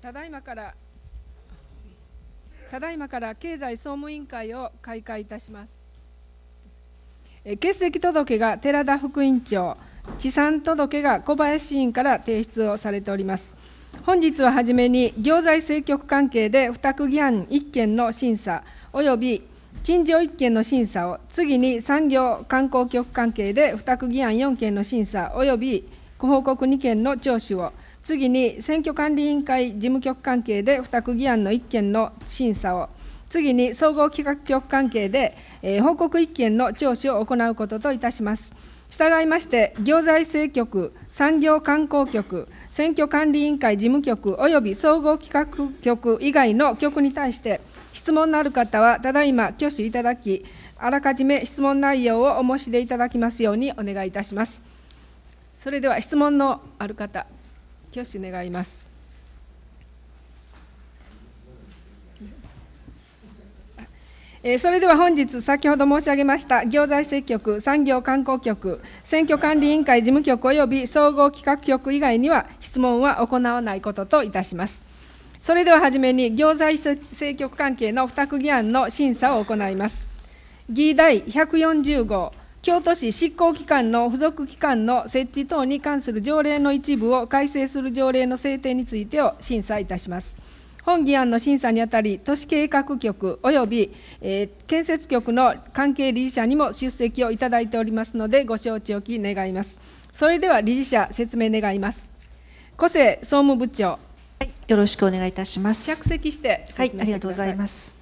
ただいまからただいまから経済総務委員会を開会いたします欠席届が寺田副委員長地産届が小林委員から提出をされております本日ははじめに行財政局関係で付託議案1件の審査および陳情1件の審査を次に産業観光局関係で付託議案4件の審査および報告2件の聴取を次に選挙管理委員会事務局関係で付託議案の1件の審査を、次に総合企画局関係で、えー、報告1件の聴取を行うことといたします。従いまして、行財政局、産業観光局、選挙管理委員会事務局及び総合企画局以外の局に対して、質問のある方はただいま挙手いただき、あらかじめ質問内容をお申し出いただきますようにお願いいたします。それでは質問のある方。挙手願います。えそれでは本日、先ほど申し上げました行財政局、産業観光局、選挙管理委員会事務局及び総合企画局以外には質問は行わないことといたします。それでは初めに行財政局関係の付託議案の審査を行います。議題140号京都市執行機関の付属機関の設置等に関する条例の一部を改正する条例の制定についてを審査いたします。本議案の審査にあたり、都市計画局及び、えー、建設局の関係理事者にも出席をいただいておりますので、ご承知おき願います。それでは理事者、説明願います。小瀬総務部長。はい、よろしくお願いいたします。着席してはい、ありがとうございます。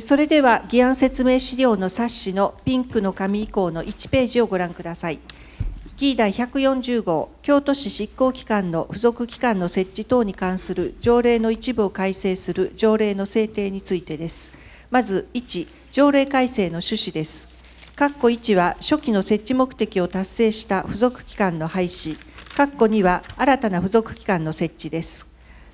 それでは議案説明資料の冊子のピンクの紙以降の1ページをご覧ください。議題140号、京都市執行機関の付属機関の設置等に関する条例の一部を改正する条例の制定についてです。まず1、条例改正の趣旨です。括弧1は初期の設置目的を達成した付属機関の廃止、括弧2は新たな付属機関の設置です。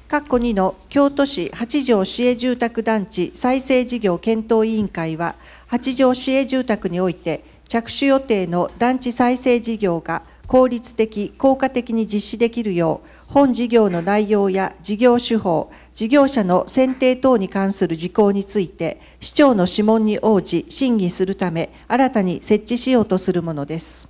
括弧2の京都市八条市営住宅団地再生事業検討委員会は八条市営住宅において着手予定の団地再生事業が効率的・効果的に実施できるよう本事業の内容や事業手法事業者の選定等に関する事項について市長の諮問に応じ審議するため新たに設置しようとするものです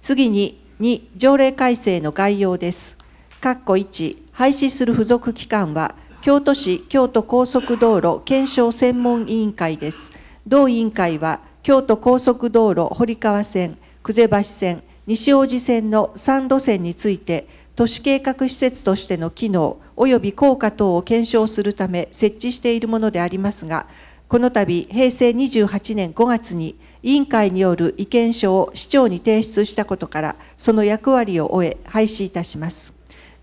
次に2条例改正の概要です括弧1廃止する付属機関は、京都市京都高速道路検証専門委員会です。同委員会は、京都高速道路堀川線、久世橋線、西大路線の3路線について、都市計画施設としての機能及び効果等を検証するため設置しているものでありますが、この度平成28年5月に委員会による意見書を市長に提出したことから、その役割を終え、廃止いたします。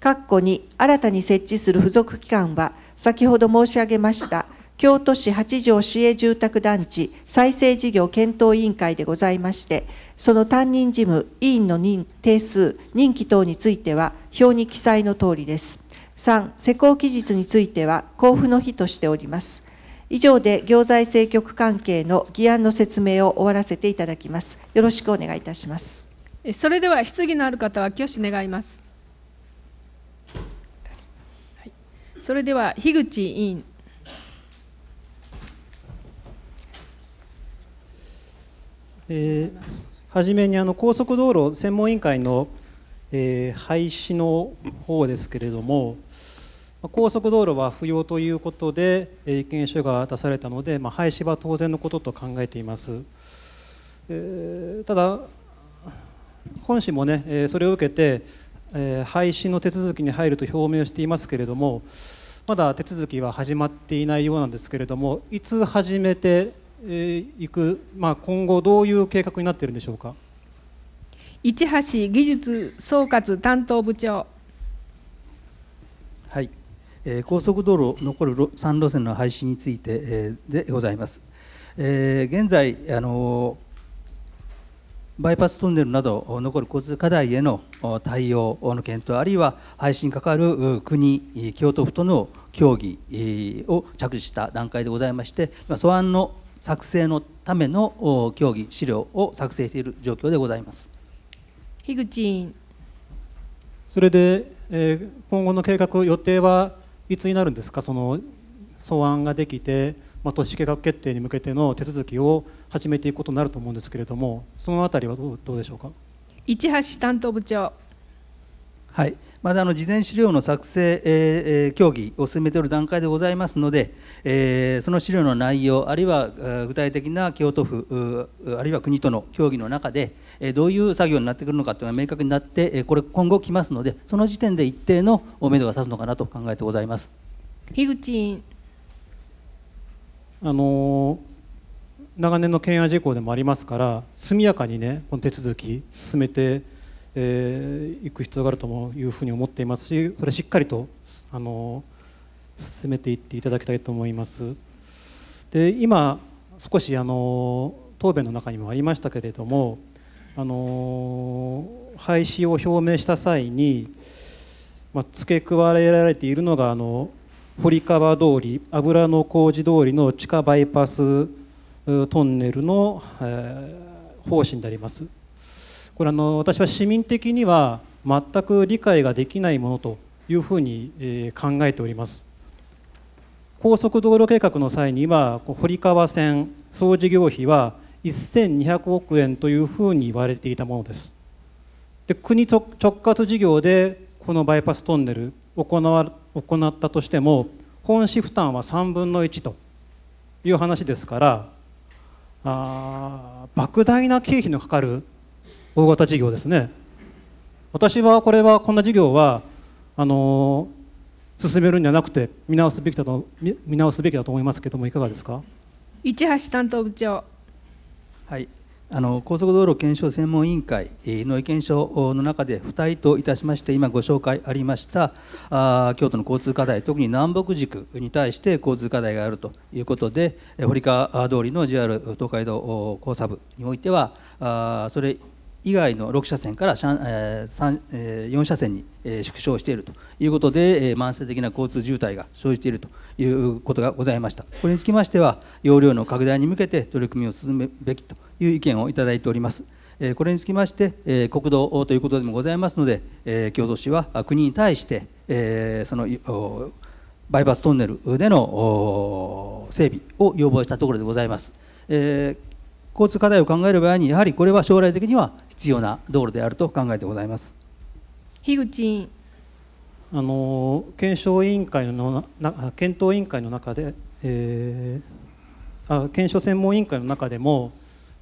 括弧に新たに設置する付属機関は、先ほど申し上げました、京都市八条市営住宅団地再生事業検討委員会でございまして、その担任事務、委員の定数、任期等については、表に記載の通りです。3、施行期日については、交付の日としております。以上で行財政局関係の議案の説明を終わらせていただきます。よろしくお願いいたします。それでは質疑のある方は挙手願います。それでは樋口委員。えー、初めにあの高速道路専門委員会の、えー、廃止の方ですけれども高速道路は不要ということで意見書が出されたので、まあ、廃止は当然のことと考えています、えー、ただ本市もねそれを受けて廃止の手続きに入ると表明していますけれどもまだ手続きは始まっていないようなんですけれどもいつ始めていく、まあ、今後どういう計画になっているんでしょうか市橋技術総括担当部長はい、えー、高速道路残る3路線の廃止について、えー、でございます、えー、現在あのーバイパストンネルなど残る交通課題への対応の検討あるいは廃止に関わる国京都府との協議を着手した段階でございまして素案の作成のための協議資料を作成している状況でございます樋口委員それで、え今後の計画予定はいつになるんですかその素案ができてまあ、都市計画決定に向けての手続きを始めていくことになると思うんですけれども、そのあたりはどうどうでしょうか市橋担当部長。はい、まだあの事前資料の作成、えー、協議を進めている段階でございますので、えー、その資料の内容、あるいは具体的な京都府、あるいは国との協議の中で、どういう作業になってくるのかというのが明確になって、これ、今後来ますので、その時点で一定のめどが立つのかなと考えてございます。樋口委員あの長年の懸案事項でもありますから速やかにねこの手続き進めてい、えー、く必要があるというふうに思っていますしそれしっかりとあの進めていっていただきたいと思います。で今少しあの答弁の中にもありましたけれどもあの廃止を表明した際に、まあ、付け加えられているのがあの堀川通り油の工事通りの地下バイパストンネルの、えー、方針でありますこれあの私は市民的には全く理解ができないものというふうに、えー、考えております高速道路計画の際には堀川線総事業費は1200億円というふうに言われていたものですで国直轄事業でこのバイパストンネル行わ行ったとしても本市負担は3分の1という話ですからあ莫大な経費のかかる大型事業ですね私はこれはこんな事業はあの進めるんじゃなくて見直すべきだと見直すべきだと思いますけどもいかがですか市橋担当部長はいあの高速道路検証専門委員会の意見書の中で付帯といたしまして今ご紹介ありましたあ京都の交通課題特に南北軸に対して交通課題があるということで堀川通りの JR 東海道交差部においてはあそれ以外の6車線から4車線に縮小しているということで慢性的な交通渋滞が生じているということがございましたこれにつきましては容量の拡大に向けて取り組みを進めべきという意見をいただいておりますこれにつきまして国道ということでもございますので京都市は国に対してそのバイパストンネルでの整備を要望したところでございます。えー交通課題を考える場合にやはりこれは将来的には必要な道路であると考えてございます樋口委員あの検証委員会のな検討委員会の中で、えー、あ検証専門委員会の中でも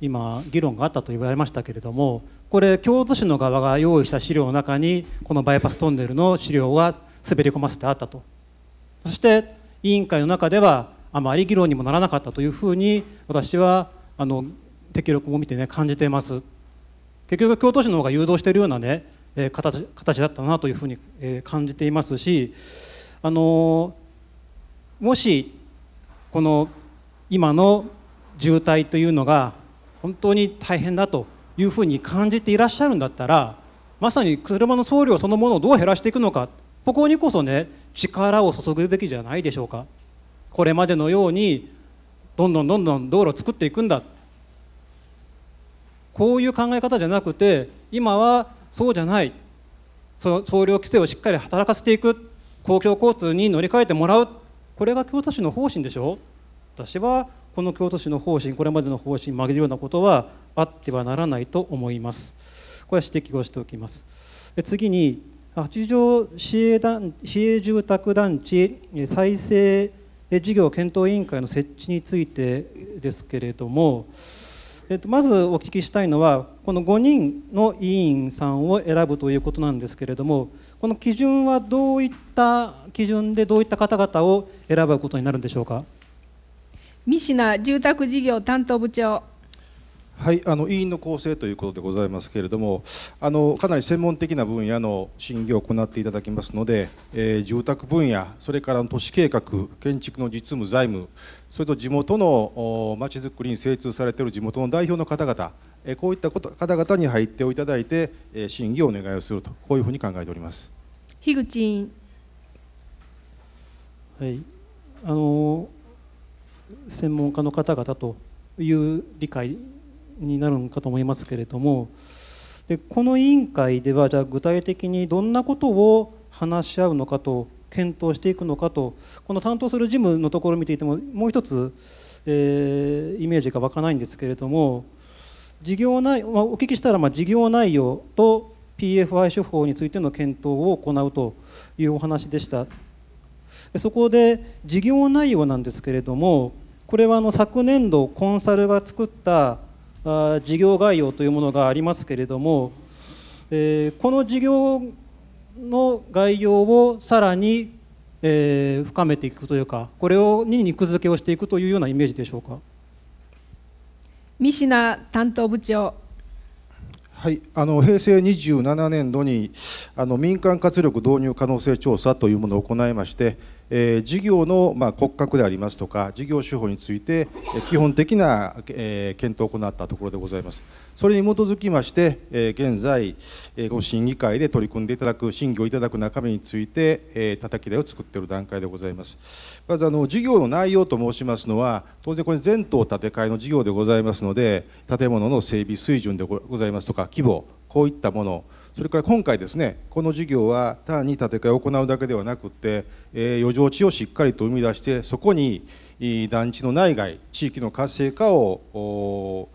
今議論があったと言われましたけれどもこれ京都市の側が用意した資料の中にこのバイパストンネルの資料は滑り込ませてあったとそして委員会の中ではあまり議論にもならなかったというふうに私はあの適力を見てね感じています結局京都市の方が誘導しているようなね形形だったなというふうに感じていますしあのもしこの今の渋滞というのが本当に大変だというふうに感じていらっしゃるんだったらまさに車の送料そのものをどう減らしていくのかここにこそね力を注ぐべきじゃないでしょうかこれまでのようにどんどんどんどん道路を作っていくんだこういう考え方じゃなくて今はそうじゃない総量規制をしっかり働かせていく公共交通に乗り換えてもらうこれが京都市の方針でしょ私はこの京都市の方針これまでの方針曲げるようなことはあってはならないと思いますこれは指摘をしておきます次に八丈市営団市営住宅団地再生事業検討委員会の設置についてですけれども、えっと、まずお聞きしたいのはこの5人の委員さんを選ぶということなんですけれどもこの基準はどういった基準でどういった方々を選ぶことになるんでしょうか三品住宅事業担当部長はい、あの委員の構成ということでございますけれどもあのかなり専門的な分野の審議を行っていただきますので、えー、住宅分野それから都市計画建築の実務財務それと地元のまちづくりに精通されている地元の代表の方々こういったこと方々に入っていただいて審議をお願いをするとこういうふうに考えております樋口委員、はい、あの専門家の方々という理解になるのかと思いますけれどもでこの委員会ではじゃあ具体的にどんなことを話し合うのかと検討していくのかとこの担当する事務のところを見ていてももう一つ、えー、イメージが湧かないんですけれども事業内、まあ、お聞きしたらまあ事業内容と PFI 手法についての検討を行うというお話でしたそこで事業内容なんですけれどもこれはあの昨年度コンサルが作った事業概要というものがありますけれども、えー、この事業の概要をさらに、えー、深めていくというかこれをに肉付けをしていくというようなイメージでしょうか三品担当部長はい、あの平成27年度にあの民間活力導入可能性調査というものを行いましてえー、事業のまあ骨格でありますとか事業手法について基本的な、えー、検討を行ったところでございますそれに基づきまして、えー、現在、えー、この審議会で取り組んでいただく審議をいただく中身について、えー、叩き台を作っている段階でございますまずあの事業の内容と申しますのは当然これ全棟建て替えの事業でございますので建物の整備水準でございますとか規模こういったものそれから今回ですねこの事業は単に建て替えを行うだけではなくて、えー、余剰地をしっかりと生み出してそこに団地の内外地域の活性化を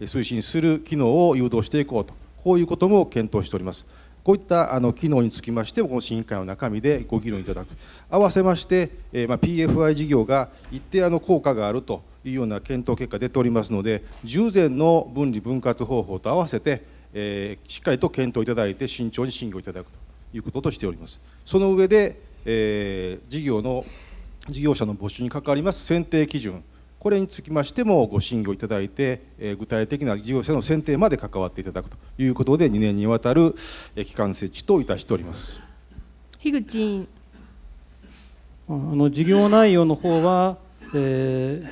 推進する機能を誘導していこうとこういうことも検討しております。こういったあの機能につきましても、この審議会の中身でご議論いただく、合わせまして、えー、まあ、PFI 事業が一定あの効果があるというような検討結果が出ておりますので、従前の分離分割方法と合わせて、えー、しっかりと検討いただいて慎重に審議をいただくということとしておりますその上で、えー、事業の事業者の募集に関わります選定基準これにつきましてもご審議をいただいて、えー、具体的な事業者の選定まで関わっていただくということで2年にわたる期間設置といたしております樋口委員あの事業内容の方は、えー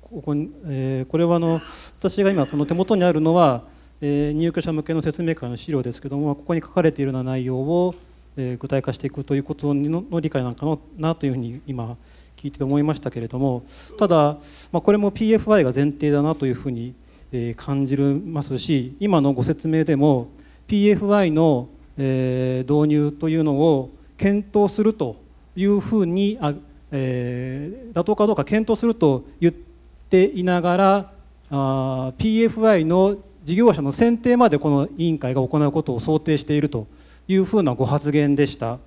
ここえー、これはあの私が今この手元にあるのはえ入居者向けの説明会の資料ですけどもここに書かれているような内容を、え具体化していくということの理解なんかのなというふうに今聞いて思いましたけれどもただ、まこれも PFI が前提だなというふうに、え感じますし今のご説明でも PFI の、え導入というのを検討するというふうにあ、え妥当かどうか検討すると言っていながらあ PFI の事業者の選定までこの委員会が行うことを想定しているというふうなご発言でした。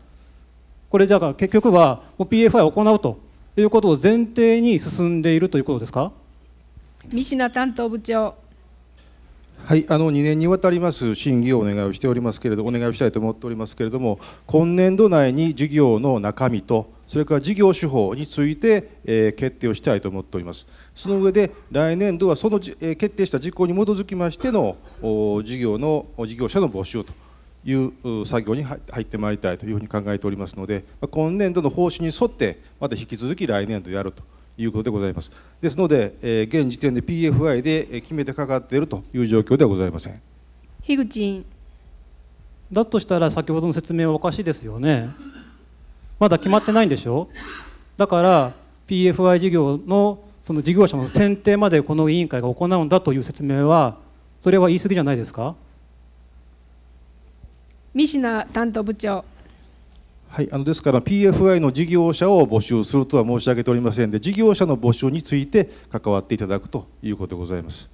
これだから結局は PFI を行うということを前提に進んでいるということですか三品担当部長はい、あの2年にわたります審議をお願いをしておりますけれどお願いをしたいと思っておりますけれども今年度内に事業の中身とそれから事業手法について、えー、決定をしたいと思っております。その上で来年度はその、え決定した事項に基づきましての事業の事業者の募集という作業に入ってまいりたいというふうに考えておりますので今年度の方針に沿ってまた引き続き来年度やるということでございますですので、えー、現時点で PFI で決めてかかっているという状況ではございません樋口だとしたら先ほどの説明はおかしいですよねまだ決まってないんでしょだから PFI 事業のその事業者の選定までこの委員会が行うんだという説明はそれは言い過ぎじゃないですか三品担当部長はい、あのですから PFI の事業者を募集するとは申し上げておりませんで事業者の募集について関わっていただくということでございます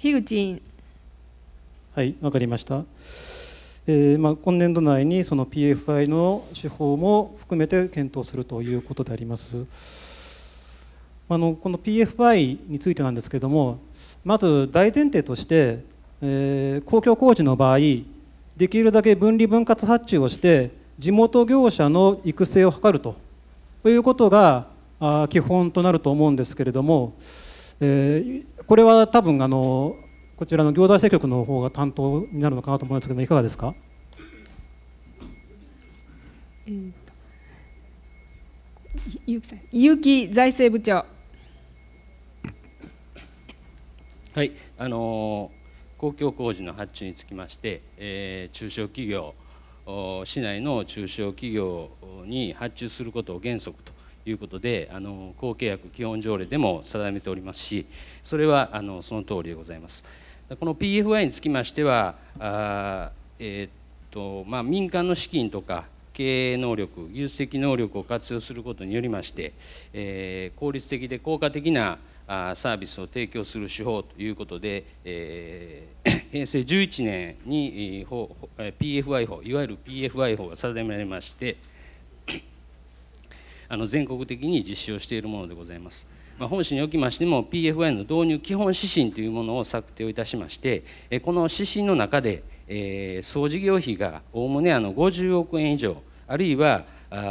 樋口委員はい分かりました、えー、まあ、今年度内にその PFI の手法も含めて検討するということでありますあのこの PFI についてなんですけれどもまず大前提として、えー、公共工事の場合できるだけ分離分割発注をして地元業者の育成を図るということが基本となると思うんですけれども、えー、これは多分あのこちらの行財政局の方が担当になるのかなと思いますけどいかがですか、えー結城財政部長。はい、あの公共工事の発注につきまして、えー、中小企業市内の中小企業に発注することを原則ということであの公契約基本条例でも定めておりますしそれはあのその通りでございますこの PFI につきましてはあ、えー、っとまあ、民間の資金とか経営能力技術的能力を活用することによりまして、えー、効率的で効果的なあサービスを提供する手法ということで、えー、平成11年に PFI 法いわゆる PFI 法が定められまして あの全国的に実施をしているものでございます。まあ、本市におきましても PFI の導入基本指針というものを策定をいたしましてこの指針の中でえー、総事業費がおおむねあの50億円以上あるいは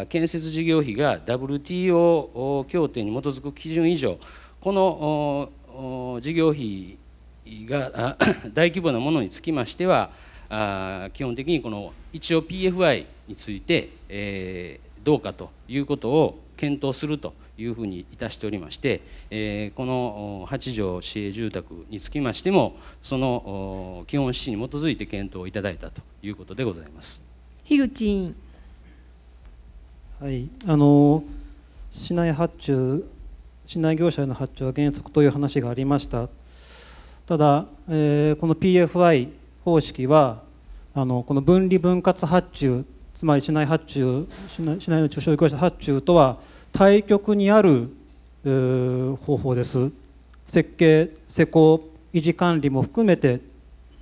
建設事業費が WTO 協定に基づく基準以上この事業費が 大規模なものにつきましては基本的にこの一応 PFI について、えー、どうかということを検討するというふうにいたしておりまして、えー、この8条市営住宅につきましてもその基本指針に基づいて検討いただいたということでございます樋口委員はいあの市内発注市内業者への発注は原則という話がありましたただ、えー、この PFI 方式はあのこの分離分割発注つまり市内発注市内の中小業者発注とは対極にある方法です設計施工維持管理も含めて、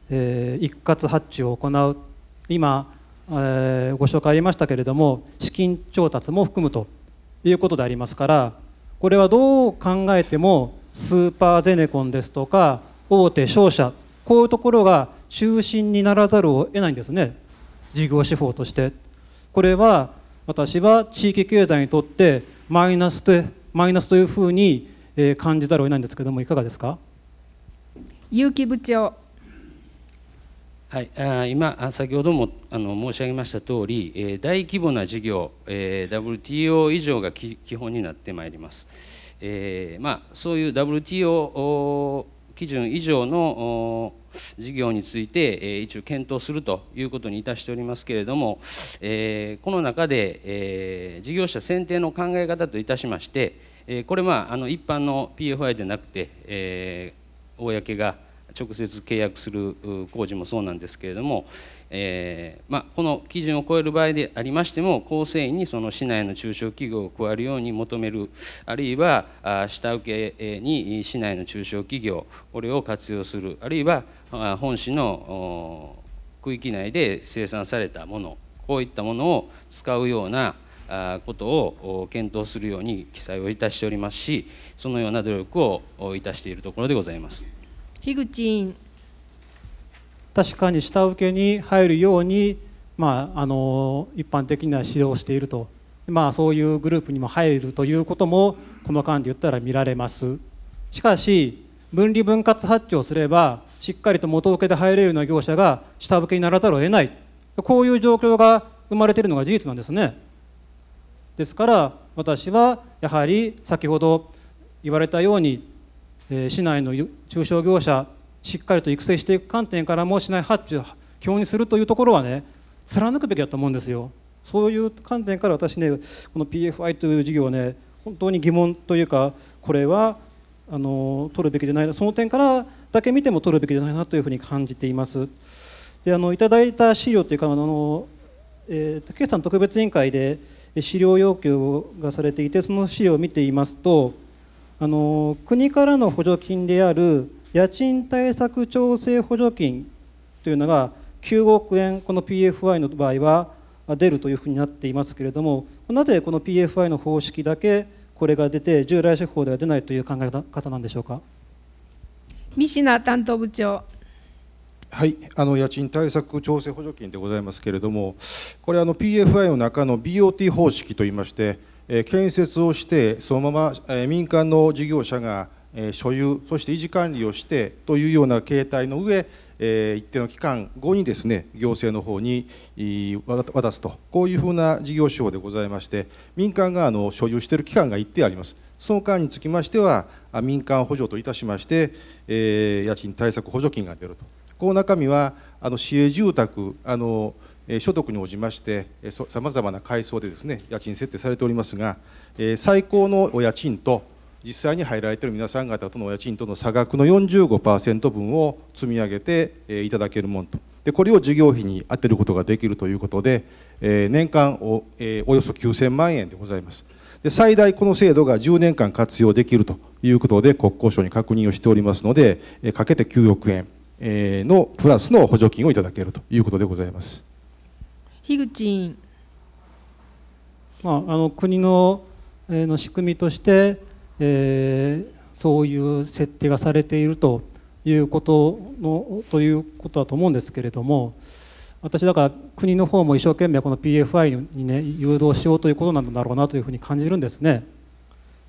え一括発注を行う今、えー、ご紹介ありましたけれども資金調達も含むということでありますからこれはどう考えてもスーパーゼネコンですとか大手商社こういうところが中心にならざるを得ないんですね事業手法としてこれは私は地域経済にとってマイナスでマイナスというふうに感じざるを得ないんですけれどもいかがですか結城部長はい、今、先ほどもあの申し上げましたとおり、大規模な事業、WTO 以上が基本になってまいります。まあ、そういう WTO 基準以上の事業について一応検討するということにいたしておりますけれども、えこの中で、え事業者選定の考え方といたしまして、えこれまああの一般の PFI じゃなくて、え公が直接契約する工事もそうなんですけれども、えー、まあ、この基準を超える場合でありましても構成員にその市内の中小企業を加えるように求めるあるいは下請けに市内の中小企業これを活用するあるいは本市の区域内で生産されたものこういったものを使うようなことを検討するように記載をいたしておりますしそのような努力をいたしているところでございます。樋口委員確かに下請けに入るように、まあ、あの一般的には指導していると、まあ、そういうグループにも入るということも細かんで言ったら見られますしかし分離分割発注をすればしっかりと元請けで入れるような業者が下請けにならざるを得ないこういう状況が生まれているのが事実なんですねですから私はやはり先ほど言われたように市内の中小業者しっかりと育成していく観点からもしない発注を本にするというところはね貫くべきだと思うんですよそういう観点から私ねこの PFI という事業はね本当に疑問というかこれはあの取るべきでないその点からだけ見ても取るべきでないなというふうに感じていますであのいただいた資料というかあの、えー、竹内さん特別委員会で資料要求がされていてその資料を見ていますとあの国からの補助金である家賃対策調整補助金というのが9億円この PFI の場合は出るというふうになっていますけれどもなぜこの PFI の方式だけこれが出て従来手法では出ないという考え方なんでしょうか三品担当部長はい、あの家賃対策調整補助金でございますけれども、これ、PFI の中の BOT 方式といいまして、え建設をして、そのまま、え民間の事業者がえ所有そして維持管理をしてというような形態の上え一定の期間後にですね行政の方に渡すとこういうふうな事業手法でございまして民間側の所有している期間が一定ありますその間につきましては民間補助といたしまして、え家賃対策補助金が出るとこの中身はあの市営住宅あの所得に応じましてさまざまな階層でですね家賃設定されておりますが、え最高のお家賃と実際に入られている皆さん方とのお家賃との差額の45%分を積み上げていただけるものとでこれを事業費に充てることができるということで、え年間お,、えおよそ9000万円でございますで最大この制度が10年間活用できるということで国交省に確認をしておりますので、えかけて9億円、えのプラスの補助金をいただけるということでございます樋口委員、まあ、あの国の、えー、の仕組みとしてえー、そういう設定がされているということのということだと思うんですけれども私だから国の方も一生懸命この PFI に、ね、誘導しようということなんだろうなというふうに感じるんですね。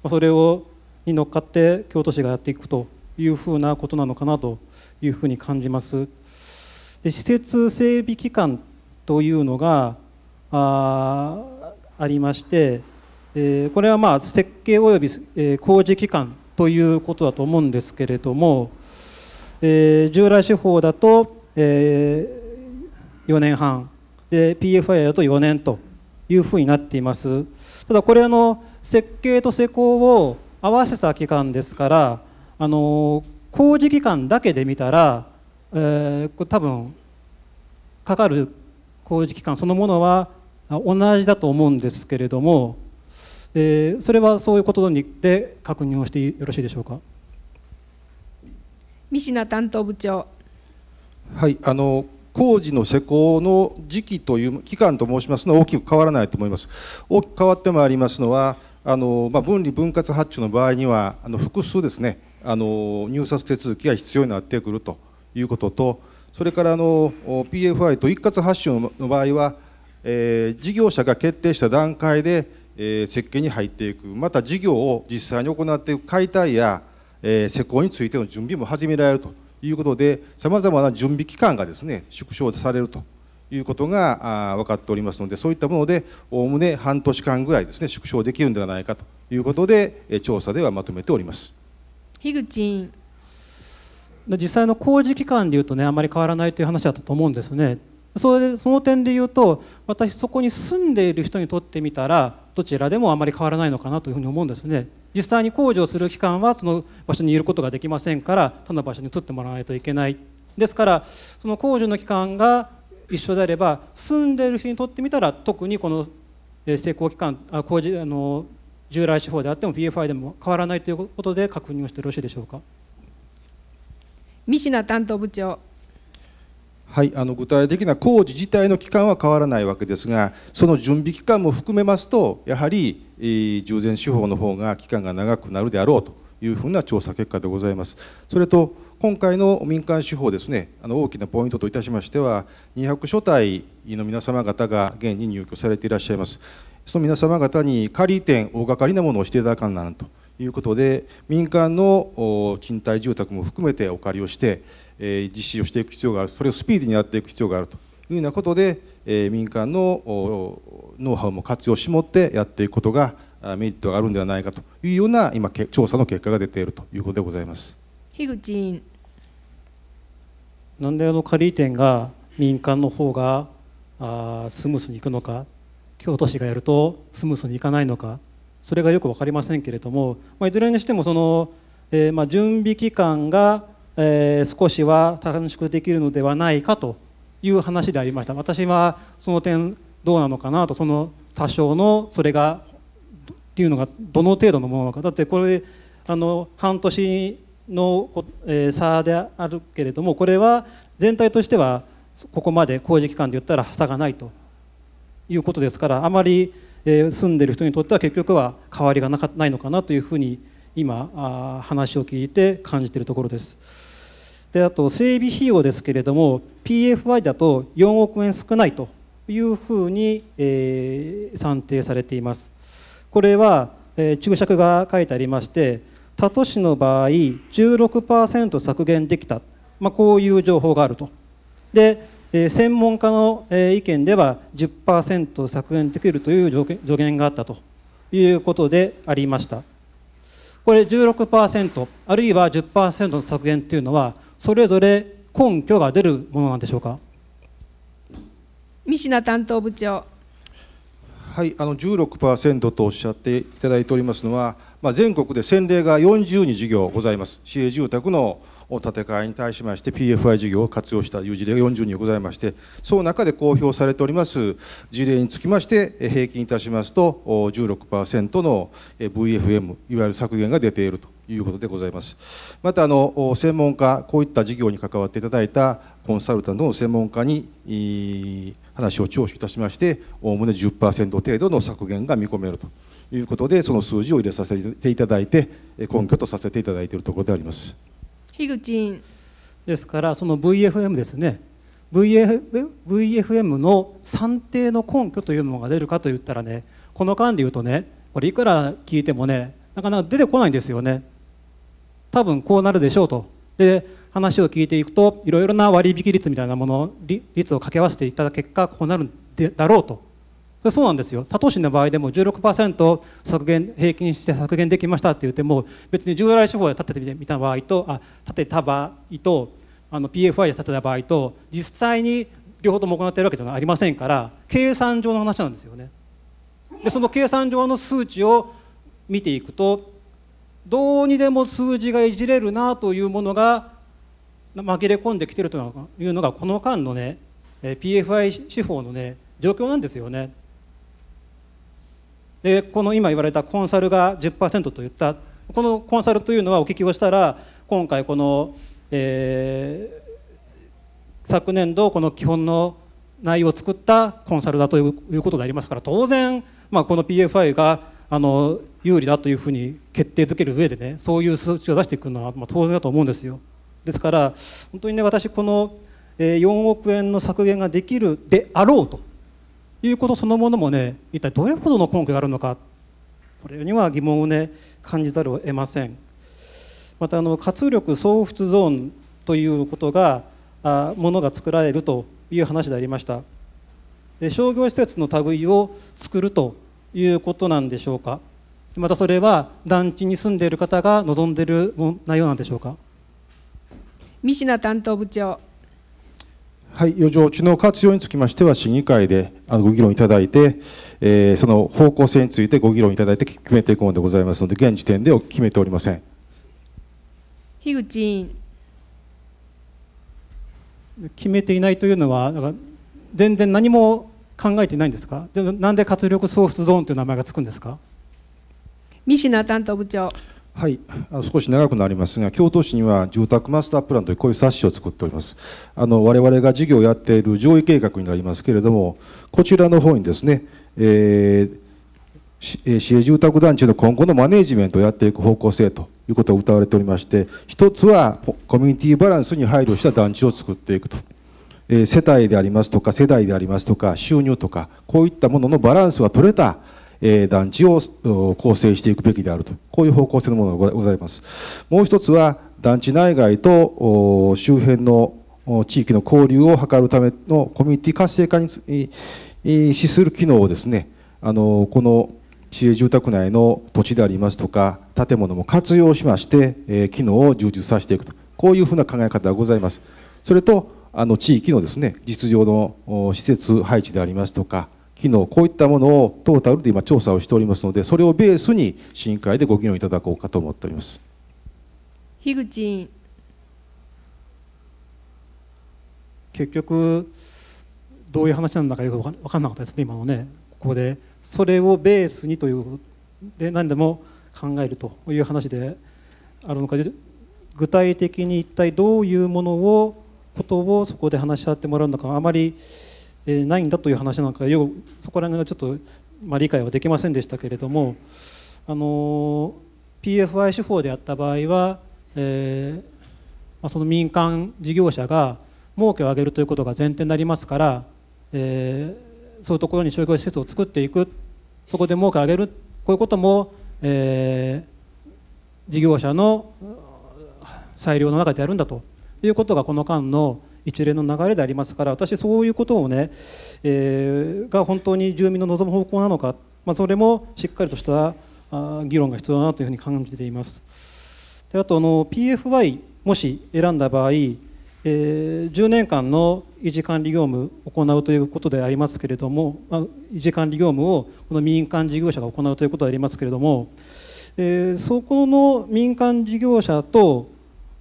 それをに乗っかって京都市がやっていくというふうなことなのかなというふうに感じます。で施設整備機関というのがあありましてえー、これはまあ設計および、え工事期間ということだと思うんですけれども、えー、従来手法だと、えー、4年半で PFI だと4年というふうになっていますただこれあの設計と施工を合わせた期間ですからあの工事期間だけで見たら、えー、多分かかる工事期間そのものは同じだと思うんですけれどもえー、それはそういうことで確認をしてよろしいでしょうか三品担当部長はいあの工事の施工の時期という期間と申しますのは大きく変わらないと思います大きく変わってまいりますのはあの、まあ、分離分割発注の場合にはあの複数ですねあの入札手続きが必要になってくるということとそれからあの PFI と一括発注の場合は、えー、事業者が決定した段階でえ設計に入っていくまた事業を実際に行っていく解体や、え施工についての準備も始められるということでさまざまな準備期間がですね縮小されるということが分かっておりますのでそういったものでおおむね半年間ぐらいですね縮小できるんではないかということで調査ではまとめております樋口実際の工事期間でいうとねあまり変わらないという話だったと思うんですねそれその点で言うと私そこに住んでいる人にとってみたらどちらでもあまり変わらないのかなというふうに思うんですね実際に工事をする期間はその場所にいることができませんから他の場所に移ってもらわないといけないですからその工事の期間が一緒であれば住んでいる人にとってみたら特にこの施工期間工事あの従来手法であっても BFI でも変わらないということで確認をしてよろしいでしょうか三品担当部長はい、あの具体的な工事自体の期間は変わらないわけですがその準備期間も含めますとやはり、えー、従前手法の方が期間が長くなるであろうというふうな調査結果でございます。それと今回の民間手法ですねあの大きなポイントといたしましては200所帯の皆様方が現に入居されていらっしゃいますその皆様方に仮店大掛かりなものをしていただかんなということで民間の賃貸住宅も含めてお借りをしてえ実施をしていく必要があるそれをスピーディーにやっていく必要があるというようなことで、え民間のノウハウも活用しもってやっていくことがメリットがあるんではないかというような今調査の結果が出ているということでございます。樋口委員なんであの仮移転が民間の方があスムースにいくのか京都市がやるとスムースにいかないのかそれがよく分かりませんけれども、まいずれにしてもその、えま準備期間がえー、少しは楽しくできるのではないかという話でありました私はその点どうなのかなとその多少のそれがっていうのがどの程度のものなのかだってこれあの半年の、えー、差であるけれどもこれは全体としてはここまで工事期間で言ったら差がないということですからあまり、え住んでる人にとっては結局は変わりがなかないのかなというふうに今話を聞いて感じているところです。であと整備費用ですけれども PFI だと4億円少ないというふうに、えー、算定されていますこれは、えー、注釈が書いてありまして他都市の場合16%削減できた、まあ、こういう情報があるとで、えー、専門家の、えー、意見では10%削減できるという助言があったということでありましたこれ16%あるいは10%の削減というのはそれぞれ根拠が出るものなんでしょうか三品担当部長はい、あの16%とおっしゃっていただいておりますのは、まあ、全国で先例が40に事業ございます市営住宅の建て替えに対しまして PFI 事業を活用したという事例が40人ございましてその中で公表されております事例につきまして平均いたしますと16%の VFM いわゆる削減が出ているということでございますまたあの専門家こういった事業に関わっていただいたコンサルタントの専門家に話を聴取いたしましておおむね10%程度の削減が見込めるということでその数字を入れさせていただいて根拠とさせていただいているところであります。樋口ですからその VFM ですね VF v m の算定の根拠というものが出るかといったらねこの間で言うとねこれいくら聞いてもねなかなか出てこないんですよね多分こうなるでしょうとで話を聞いていくといろいろな割引率みたいなもの率を掛け合わせていただ結果こうなるんだろうとそうなんですよ他都市の場合でも16%削減平均して削減できましたって言っても別に従来手法で立ててみた場合とあ立てた場合とあの PFI で立てた場合と実際に両方とも行っているわけではありませんから計算上の話なんですよね。でその計算上の数値を見ていくとどうにでも数字がいじれるなというものが紛れ込んできているというのがこの間のね PFI 手法のね状況なんですよね。でこの今言われたコンサルが10%と言ったこのコンサルというのはお聞きをしたら今回この、えー、昨年度この基本の内容を作ったコンサルだということでありますから当然、まあ、この PFI があの有利だというふうに決定づける上でねそういう数値を出していくのは、まあ、当然だと思うんですよ。ですから本当にね私この4億円の削減ができるであろうということそのものもね一体どれほどの根拠があるのかこれには疑問をね感じざるを得ませんまたあの活力創出ゾーンということがあものが作られるという話でありました商業施設の類を作るということなんでしょうかまたそれは団地に住んでいる方が望んでいる内容なんでしょうか三品担当部長はい、余剰知能活用につきましては、市議会であのご議論いただいて、えー、その方向性についてご議論いただいて決めていくものでございますので、現時点では決めておりません。樋口委員決めていないというのは、んか全然何も考えていないんですか、でなんで活力創出ゾーンという名前がつくんですか。三品担当部長はい、あの少し長くなりますが京都市には住宅マスタープランというこういう冊子を作っておりますあの我々が事業をやっている上位計画になりますけれどもこちらの方にですね、えー市営住宅団地の今後のマネジメントをやっていく方向性ということを謳われておりまして一つはコミュニティバランスに配慮した団地を作っていくと、え世帯でありますとか世代でありますとか収入とかこういったもののバランスが取れたえ団地を構成していくべきであると、こういう方向性のものがございます。もう一つは、団地内外と周辺の地域の交流を図るためのコミュニティ活性化に資する機能をですね、あのこの市営住宅内の土地でありますとか、建物も活用しまして、え機能を充実させていくと、こういうふうな考え方がございます。それとあの地域のですね実情の施設配置でありますとか機能こういったものをトータルで今調査をしておりますのでそれをベースに審議会でご議論いただこうかと思っております樋口委員結局どういう話なのかよく分からなかったですね今のねここでそれをベースにというで何でも考えるという話であるのか具体的に一体どういうものをことをそこで話し合ってもらうのかあまり。えないんだという話なんかよそこら辺がちょっと、まあ、理解はできませんでしたけれども、あの PFI 手法であった場合は、えーまあ、その民間事業者が儲けを上げるということが前提になりますから、えー、そういうところに商業施設を作っていくそこで儲けを上げるこういうことも、えー、事業者の裁量の中でやるんだということがこの間の一連の流れでありますから私そういうことをね、えー、が本当に住民の望む方向なのか、まあ、それもしっかりとした議論が必要だなというふうに感じています。であとあの PFY もし選んだ場合、えー、10年間の維持管理業務を行うということでありますけれども、まあ、維持管理業務をこの民間事業者が行うということでありますけれども、えー、そこの民間事業者と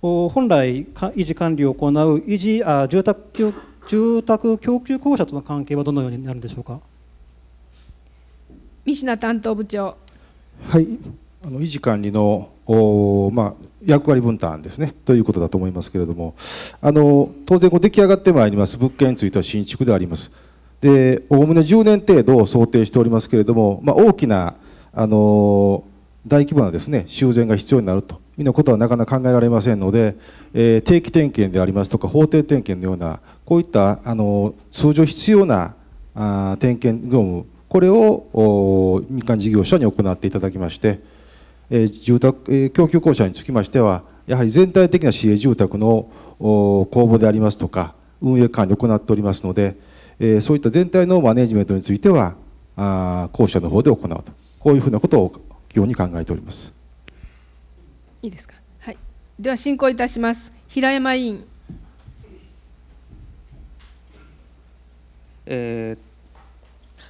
本来維持管理を行う維持あ住宅住宅供給公社との関係はどのようになるんでしょうか三品担当部長はいあの維持管理のお、まあ、役割分担ですねということだと思いますけれどもあの当然こう出来上がってまいります物件については新築でありますでおおむね10年程度を想定しておりますけれども、まあ、大きなあの大規模なですね修繕が必要になるとみのことはなかなか考えられませんので、えー、定期点検でありますとか法定点検のようなこういったあの通常必要なあ点検業務これを民間事業者に行っていただきまして、えー、住宅、えー、供給公社につきましてはやはり全体的な市営住宅の公募でありますとか運営管理を行っておりますので、えー、そういった全体のマネジメントについてはあ公社の方で行うとこういうふうなことを基本に考えております。いいですかはいでは進行いたします平山委員え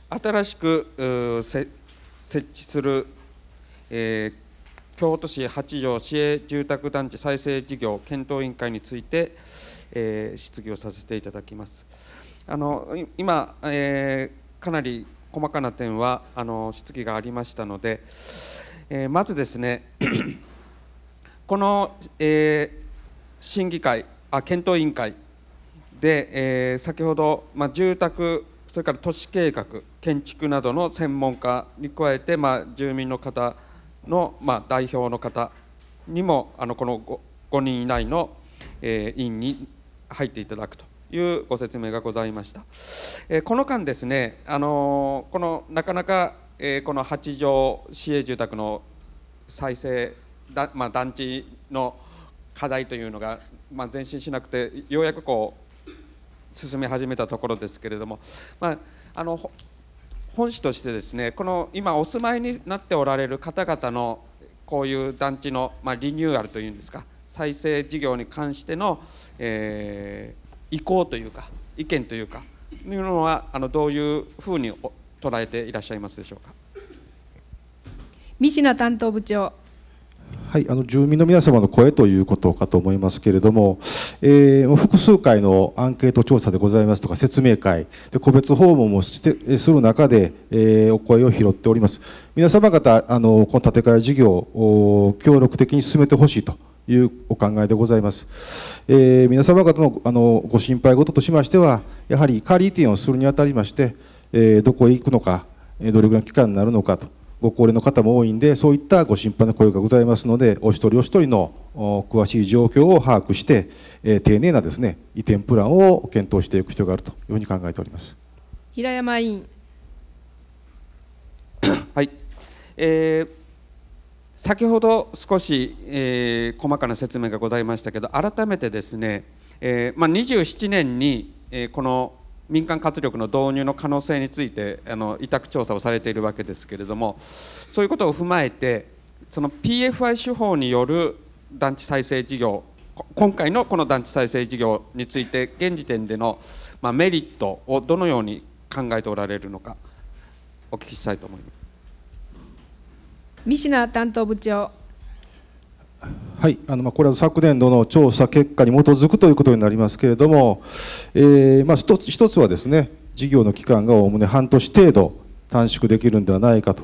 ー、新しく設置する、えー、京都市八条市営住宅団地再生事業検討委員会について、えー、質疑をさせていただきます。あの今、えー、かなり細かな点はあの質疑がありましたので、えー、まずですねこの、えー、審議会あ検討委員会で、えー、先ほど、まあ、住宅それから都市計画建築などの専門家に加えて、まあ、住民の方の、まあ、代表の方にもあのこの 5, 5人以内の、えー、委員に入っていただくというご説明がございました、えー、この間ですね、あのー、このなかなか、えー、この八条市営住宅の再生だ、まあ、団地の課題というのが、まあ、前進しなくてようやくこう進み始めたところですけれども、まあ、あの本市としてですねこの今お住まいになっておられる方々のこういう団地の、まあ、リニューアルというんですか再生事業に関しての、えー、意向というか意見というかいうのはあのどういうふうに捉えていらっしゃいますでしょうか。三品担当部長はい、あの住民の皆様の声ということかと思いますけれども、えー、複数回のアンケート調査でございますとか説明会で個別訪問もしてする中で、えー、お声を拾っております皆様方あのこの建て替え事業を協力的に進めてほしいというお考えでございます、えー、皆様方のあのご心配事としましてはやはり仮移転をするにあたりまして、えどこへ行くのかどれぐらいの期間になるのかとご高齢の方も多いんでそういったご心配の声がございますのでお一人お一人の詳しい状況を把握して、えー、丁寧なですね移転プランを検討していく必要があるというふうに考えております平山委員 はい、えー先ほど少し、えー、細かな説明がございましたけど改めてですね、えーまあ、27年に、えー、この民間活力の導入の可能性についてあの委託調査をされているわけですけれどもそういうことを踏まえてその PFI 手法による団地再生事業今回のこの団地再生事業について現時点での、まあ、メリットをどのように考えておられるのかお聞きしたいと思います。三品担当部長はい、あのまあこれは昨年度の調査結果に基づくということになりますけれども、えー、まあ一つ一つはですね事業の期間がおおむね半年程度短縮できるんではないかと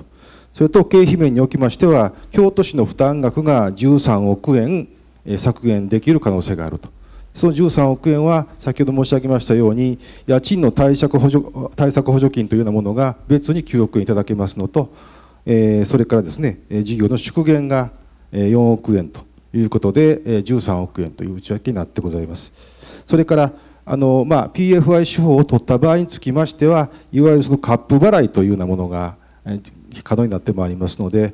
それと経費面におきましては京都市の負担額が13億円削減できる可能性があるとその13億円は先ほど申し上げましたように家賃の対策補助対策補助金というようなものが別に9億円いただけますのと、えー、それからですね事業の縮減が4億円ということで13億円という内訳になってございます。それからあの、まあ、PFI 手法を取った場合につきましてはいわゆるそのカップ払いというようなものが可能になってまいりますので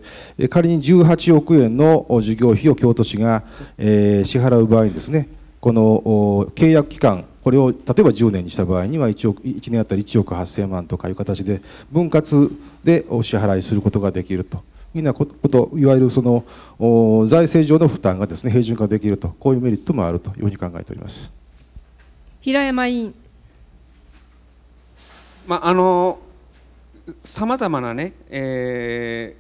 仮に18億円の事業費を京都市が支払う場合にですねこの契約期間これを例えば10年にした場合には 1, 億1年あたり1億8000万とかいう形で分割でお支払いすることができるというなこといわゆるその財政上の負担がですね平準化できるとこういうメリットもあるというふうに考えております平山委員。まああのさまざまなね、え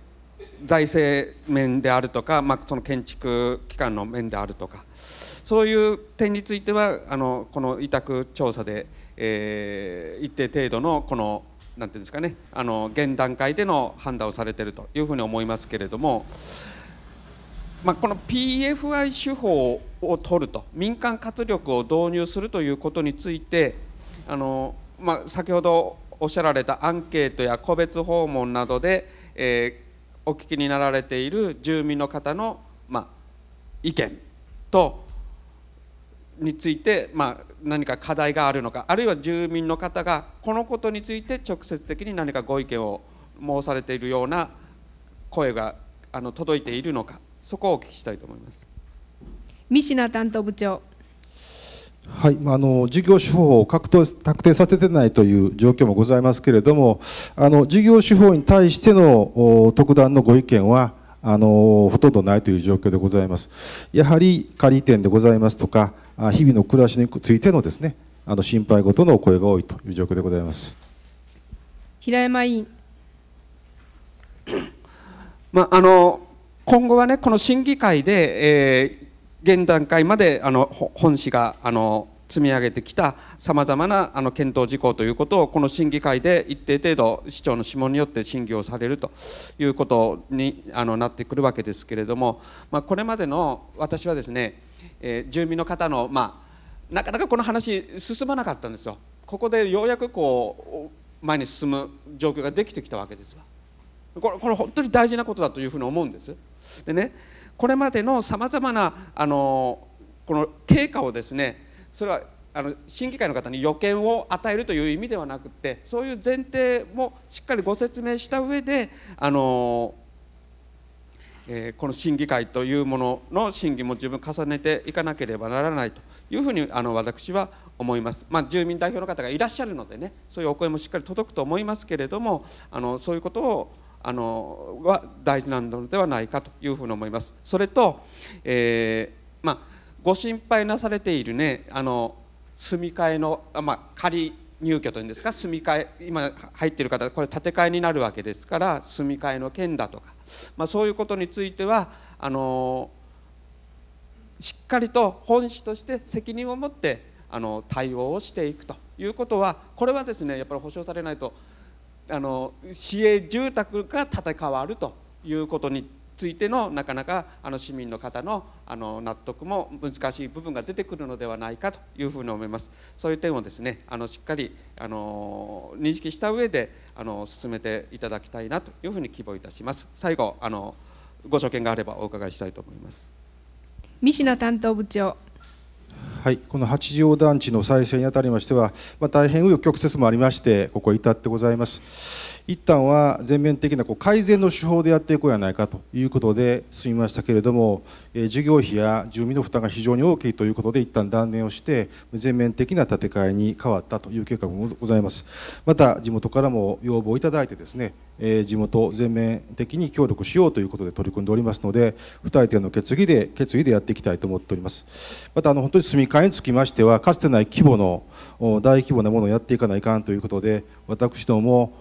ー、財政面であるとか、まあ、その建築機関の面であるとかそういう点についてはあのこの委託調査で、えー、一定程度のこのなんていうんですかねあの現段階での判断をされているというふうに思いますけれども、まあ、この PFI 手法を取ると民間活力を導入するということについてあの、まあ、先ほどおっしゃられたアンケートや個別訪問などで、えー、お聞きになられている住民の方の、まあ、意見とについて、まあ、何か課題があるのかあるいは住民の方がこのことについて直接的に何かご意見を申されているような声があの届いているのかそこをお聞きしたいと思います三品担当部長はい、あの事業手法を確定させてないという状況もございますけれどもあの事業手法に対しての特段のご意見はあのほとんどないという状況でございます。やはり仮移転でございますとか、日々の暮らしについてのですね、あの心配事の声が多いという状況でございます。平山委員。まああの今後はねこの審議会で、えー現段階まであの本市があの積み上げてきたさまざまなあの検討事項ということをこの審議会で一定程度市長の諮問によって審議をされるということにあのなってくるわけですけれども、まあ、これまでの私はですね、えー、住民の方の、まあ、なかなかこの話進まなかったんですよ。ここでようやくこう前に進む状況ができてきたわけですわ。これこれ本当に大事なことだというふうに思うんです。でねこれまでのさまざまなあのこの経過をですねそれはあの審議会の方に予見を与えるという意味ではなくてそういう前提もしっかりご説明した上であの、えー、この審議会というものの審議も十分重ねていかなければならないというふうにあの私は思います、まあ、住民代表の方がいらっしゃるのでねそういうお声もしっかり届くと思いますけれどもあのそういうことをあのは大事なのではないかというふうに思います。それと、えー、まあご心配なされているねあの住み替えの、まあ、仮入居というんですか住み替え今入っている方これ建て替えになるわけですから住み替えの件だとか、まあ、そういうことについてはあのしっかりと本市として責任を持ってあの対応をしていくということはこれはですねやっぱり保障されないとあの市営住宅が建て替わるということについてのなかなかあの市民の方のあの納得も難しい部分が出てくるのではないかというふうに思いますそういう点をですねあのしっかりあの認識した上であの進めていただきたいなというふうに希望いたします最後あのご所見があればお伺いしたいと思います三品担当部長はい、この八条団地の再生にあたりましては、まあ、大変紆余曲折もありましてここ至ってございます一旦は全面的なこう改善の手法でやっていこうやないかということで進みましたけれども、えー、事業費や住民の負担が非常に大きいということで一旦断念をして全面的な建て替えに変わったという計画もございますまた地元からも要望をいただいてですね、えー、地元全面的に協力しようということで取り組んでおりますので不退転の決議で決議でやっていきたいと思っておりますまたあの本当に住み会につきましてはかつてない規模の大規模なものをやっていかないかんということで私ども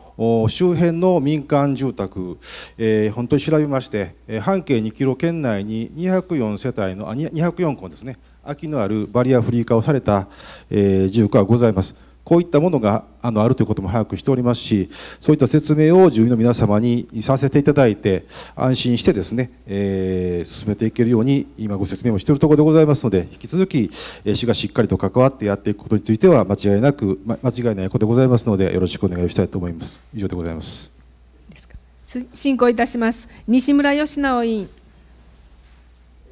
周辺の民間住宅、えー、本当に調べまして半径2キロ圏内に204世帯のあ204戸ですね空きのあるバリアフリー化をされた、えー、住家がございます。こういったものがあのあるということも把握しておりますし、そういった説明を住民の皆様にさせていただいて、安心してですね、えー、進めていけるように、今ご説明をしているところでございますので、引き続き、市がしっかりと関わってやっていくことについては、間違いなく、間違いないことでございますので、よろしくお願いしたいと思います。以上でございます。進行いたします。西村義直委員。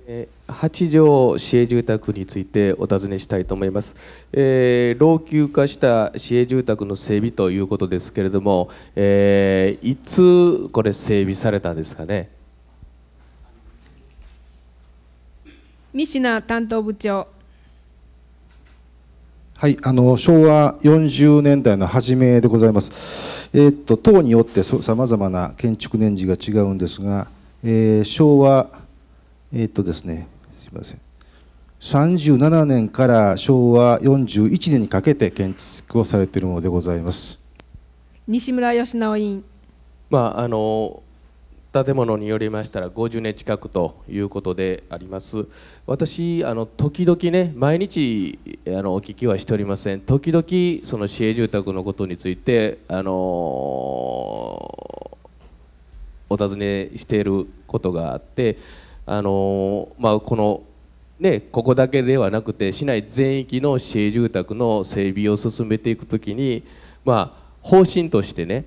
えー八条市営住宅についてお尋ねしたいと思います、えー、老朽化した市営住宅の整備ということですけれども、えー、いつこれ整備されたんですかね三品担当部長はい、あの昭和40年代の初めでございます、えー、っと党によってさまざまな建築年次が違うんですが、えー、昭和えー、っとですねしません37年から昭和41年にかけて建築をされているものでございます西村義直委員まああの建物によりましたら50年近くということであります私あの時々ね毎日あのお聞きはしておりません時々その市営住宅のことについてあのお尋ねしていることがあってあのまあ、この、ね、ここだけではなくて市内全域の市営住宅の整備を進めていくときに、まあ、方針としてね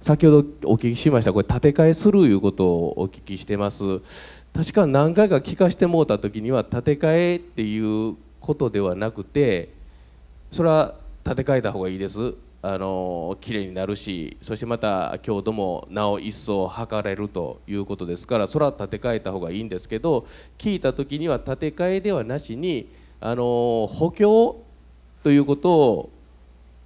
先ほどお聞きしましたこれ建て替えするいうことをお聞きしてます確か何回か聞かしてもうた時には建て替えっていうことではなくてそれは建て替えた方がいいですあの綺麗になるしそしてまた強度もなお一層測れるということですからそれは建て替えた方がいいんですけど聞いた時には建て替えではなしにあの補強ということを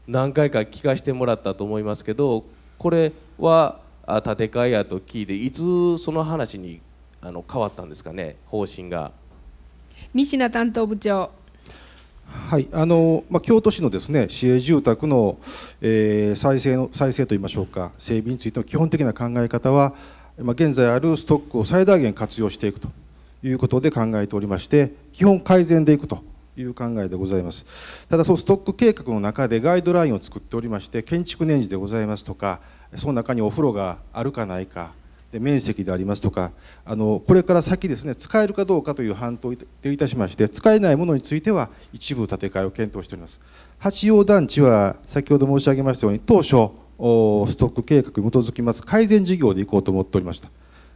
何回か聞かせてもらったと思いますけどこれは建て替えやと聞いていつその話にあの変わったんですかね方針が。三品担当部長はいあのまあ、京都市のです、ね、市営住宅の、えー、再生の再生といいましょうか整備についての基本的な考え方は、まあ、現在あるストックを最大限活用していくということで考えておりまして基本改善でいくという考えでございますただそのストック計画の中でガイドラインを作っておりまして建築年次でございますとかその中にお風呂があるかないかで面積でありますとかあのこれから先ですね使えるかどうかという判断をいたしまして使えないものについては一部建て替えを検討しております八王団地は先ほど申し上げましたように当初ストック計画に基づきます改善事業でいこうと思っておりました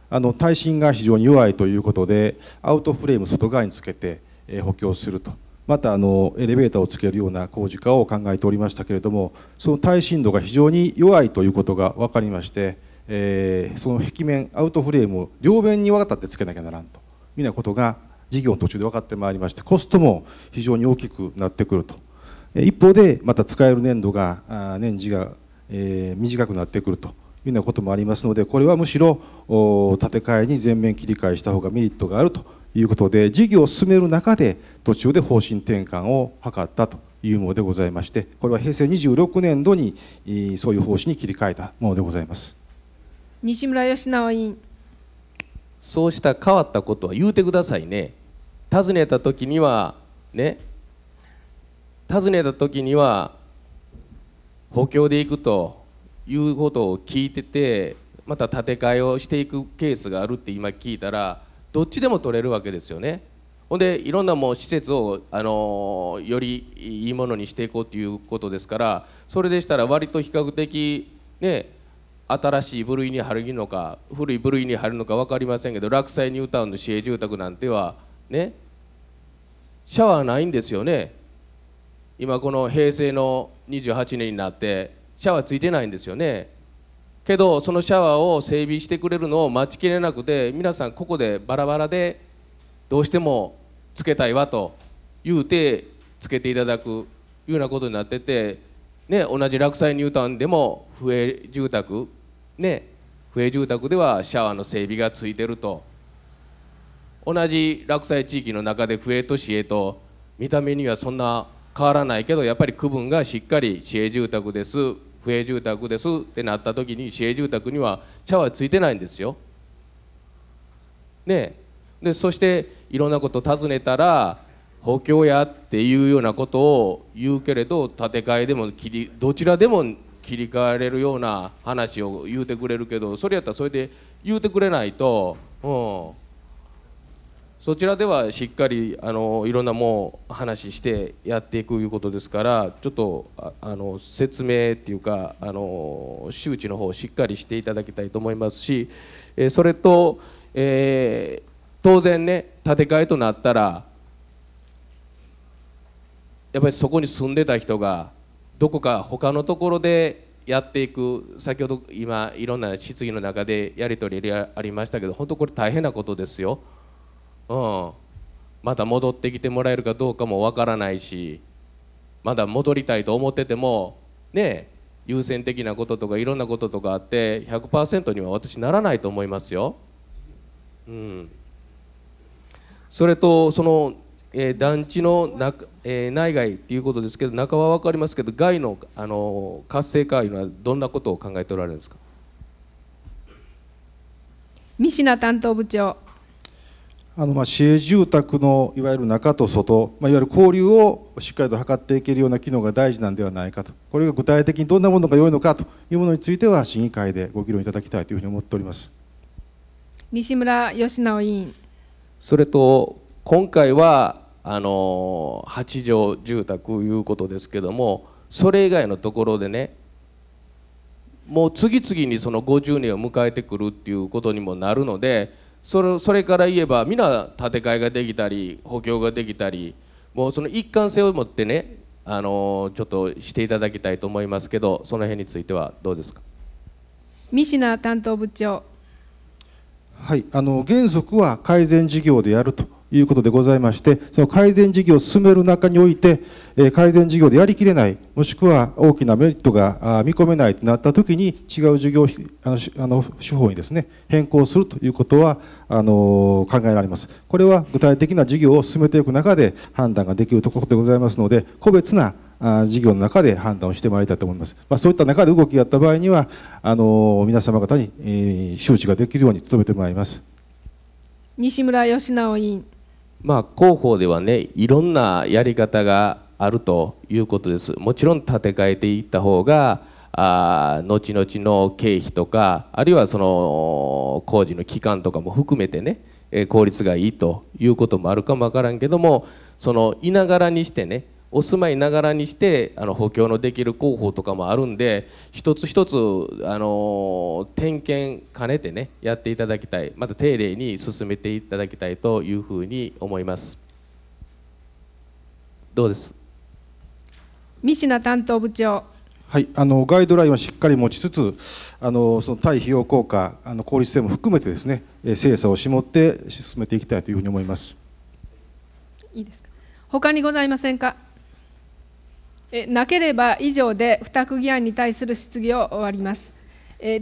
あの耐震が非常に弱いということでアウトフレーム外側につけて補強するとまたあのエレベーターをつけるような工事化を考えておりましたけれどもその耐震度が非常に弱いということが分かりましてえー、その壁面アウトフレームを両面にったってつけなきゃならんというようなことが事業の途中で分かってまいりましてコストも非常に大きくなってくると一方でまた使える年度が年次が、えー、短くなってくるというようなこともありますのでこれはむしろ建て替えに全面切り替えした方がメリットがあるということで事業を進める中で途中で方針転換を図ったというものでございましてこれは平成26年度にそういう方針に切り替えたものでございます。西村義直委員そうした変わったことは言うてくださいね尋ねた時にはね尋ねた時には補強でいくということを聞いててまた建て替えをしていくケースがあるって今聞いたらどっちでも取れるわけですよね。ほんでいろんなもう施設を、あのよりいいものにしていこうということですからそれでしたら割と比較的ね新しい部類に入るのか古い部類に入るのか分かりませんけど落西ニュータウンの市営住宅なんてはねシャワーないんですよね今この平成の28年になってシャワーついてないんですよねけどそのシャワーを整備してくれるのを待ちきれなくて皆さんここでバラバラでどうしてもつけたいわと言うてつけていただくいうようなことになってて、ね、同じ落西ニュータウンでも不え。住宅ね不営住宅ではシャワーの整備がついてると同じ落栽地域の中で不営と市営と見た目にはそんな変わらないけどやっぱり区分がしっかり市営住宅です府営住宅ですってなった時に市営住宅にはシャワーついてないんですよ。ねでそしていろんなこと尋ねたら補強やっていうようなことを言うけれど建て替えでも切りどちらでも切り替えれるような話を言うてくれるけどそれやったらそれで言うてくれないと、うん、そちらではしっかりあのいろんなもう話してやっていくいうことですからちょっとあの説明っていうかあの周知の方をしっかりしていただきたいと思いますし、えそれと、えー、当然ね建て替えとなったらやっぱりそこに住んでた人がどこか他のところでやっていく先ほど今いろんな質疑の中でやり取りありましたけど本当これ大変なことですよ、うん、また戻ってきてもらえるかどうかもわからないしまだ戻りたいと思っててもね優先的なこととかいろんなこととかあって100%には私ならないと思いますよ。うん、それとそのえー、団地の中、えー、内外ということですけど中は分かりますけど外のあの活性化というのはどんなことを考えておられるんですか三品担当部長あのまあ市営住宅のいわゆる中と外、まあ、いわゆる交流をしっかりと図っていけるような機能が大事なんではないかとこれが具体的にどんなものが良いのかというものについては審議会でご議論いただきたいというふうに思っております西村義直委員それと今回はあの8畳住宅いうことですけどもそれ以外のところでねもう次々にその50年を迎えてくるっていうことにもなるのでそれそれから言えば皆建て替えができたり補強ができたりもうその一貫性を持ってねあのちょっとしていただきたいと思いますけどその辺についてはどうですか三品担当部長はいあの原則は改善事業でやるということでございまして、その改善事業を進める中において、改善事業でやりきれない、もしくは大きなメリットが見込めないとなったときに、違う事業あの手法にです、ね、変更するということはあの考えられます。これは具体的な事業を進めていく中で判断ができるところでございますので、個別な事業の中で判断をしてまいりたいと思います。まあ、そういった中で動きがあった場合には、あの皆様方に、周知ができるように努めてまいります。西村義直委員。まあ、広報ではねいろんなやり方があるということですもちろん建て替えていった方があ後々の経費とかあるいはその工事の期間とかも含めてね効率がいいということもあるかもわからんけどもそのいながらにしてねお住まいながらにしてあの補強のできる工法とかもあるんで一つ一つあの点検兼ねてねやっていただきたいまた丁寧に進めていただきたいというふうに思いますどうです三品担当部長はい、あのガイドラインはしっかり持ちつつあのその対費用効果あの効率性も含めてですね精査を絞って進めていきたいというふうに思いますいいですか他にございませんかなければ以上で付託議案に対する質疑を終わります。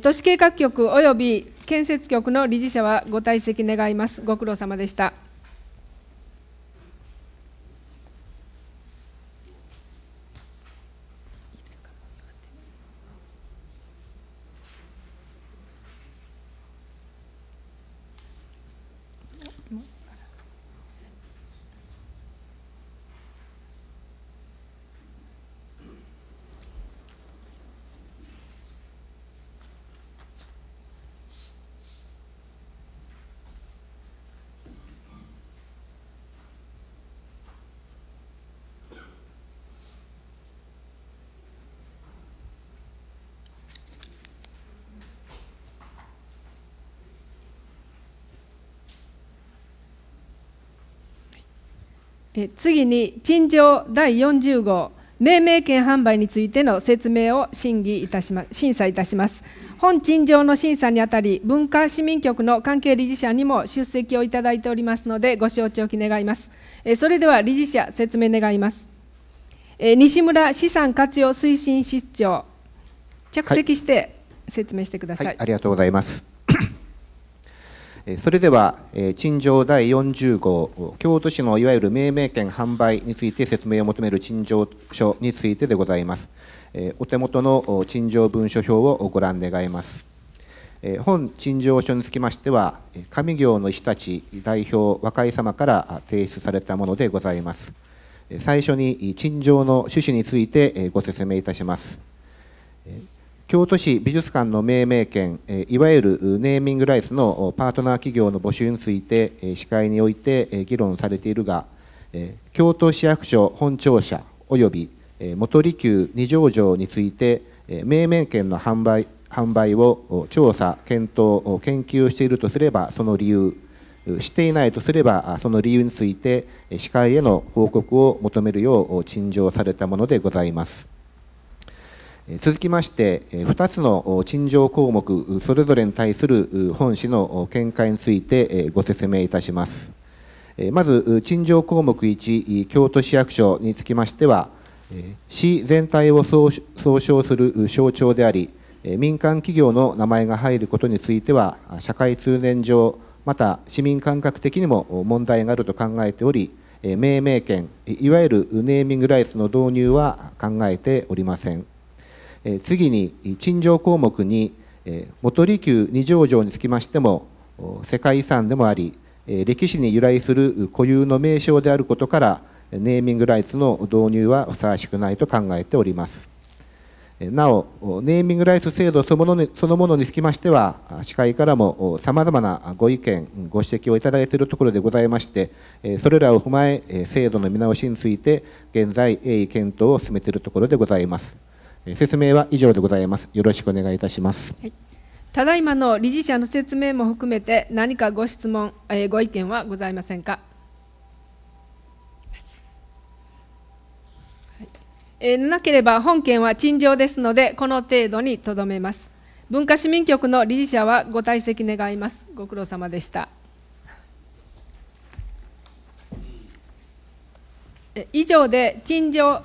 都市計画局及び建設局の理事者はご退席願います。ご苦労様でした。え次に陳情第40号命名権販売についての説明を審議いたし、ま、す審査いたします本陳情の審査にあたり文化市民局の関係理事者にも出席をいただいておりますのでご承知おき願いますえそれでは理事者説明願いますえ西村資産活用推進室長着席して説明してください、はいはい、ありがとうございますそれでは、陳情第40号、京都市のいわゆる命名権販売について説明を求める陳情書についてでございます。お手元の陳情文書表をご覧願います。本陳情書につきましては、上行の石たち代表若井様から提出されたものでございます。最初に陳情の趣旨についてご説明いたします。京都市美術館の命名権、いわゆるネーミングライスのパートナー企業の募集について、司会において議論されているが、京都市役所本庁舎及び元利休二条城について、命名権の販売販売を調査、検討、研究しているとすればその理由、していないとすればその理由について、司会への報告を求めるよう陳情されたものでございます。続きまして、2つの陳情項目、それぞれに対する本市の見解についてご説明いたします。まず、陳情項目1、京都市役所につきましては、市全体を総称する象徴であり、民間企業の名前が入ることについては、社会通念上、また市民感覚的にも問題があると考えており、命名権、いわゆるネーミングライツの導入は考えておりません。え次に陳情項目に、え元利休二条城につきましても世界遺産でもあり、え歴史に由来する固有の名称であることからネーミングライツの導入はふさわしくないと考えております。なお、ネーミングライツ制度そのものにそのものにつきましては、司会からもさまざまなご意見、ご指摘をいただいているところでございまして、それらを踏まえ、制度の見直しについて、現在、鋭意検討を進めているところでございます。説明は以上でございます。よろしくお願いいたします。はい、ただいまの理事者の説明も含めて何かご質問、えー、ご意見はございませんか。はい、えー、なければ本件は陳情ですのでこの程度にとどめます。文化市民局の理事者はご退席願います。ご苦労様でした。以上で陳情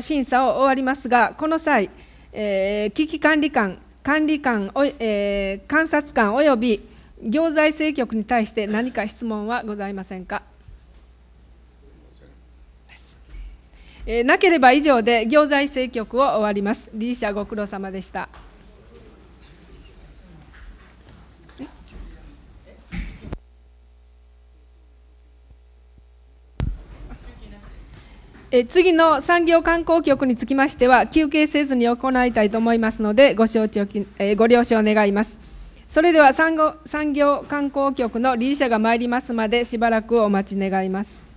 審査を終わりますが、この際、えー、危機管理官、管理官、えー、監察官および行財政局に対して何か質問はございませんか。えなければ以上で行財政局を終わります。理事者ご苦労様でした。え次の産業観光局につきましては休憩せずに行いたいと思いますのでご承知をき、えご了承願いますそれでは産後産業観光局の理事者が参りますまでしばらくお待ち願います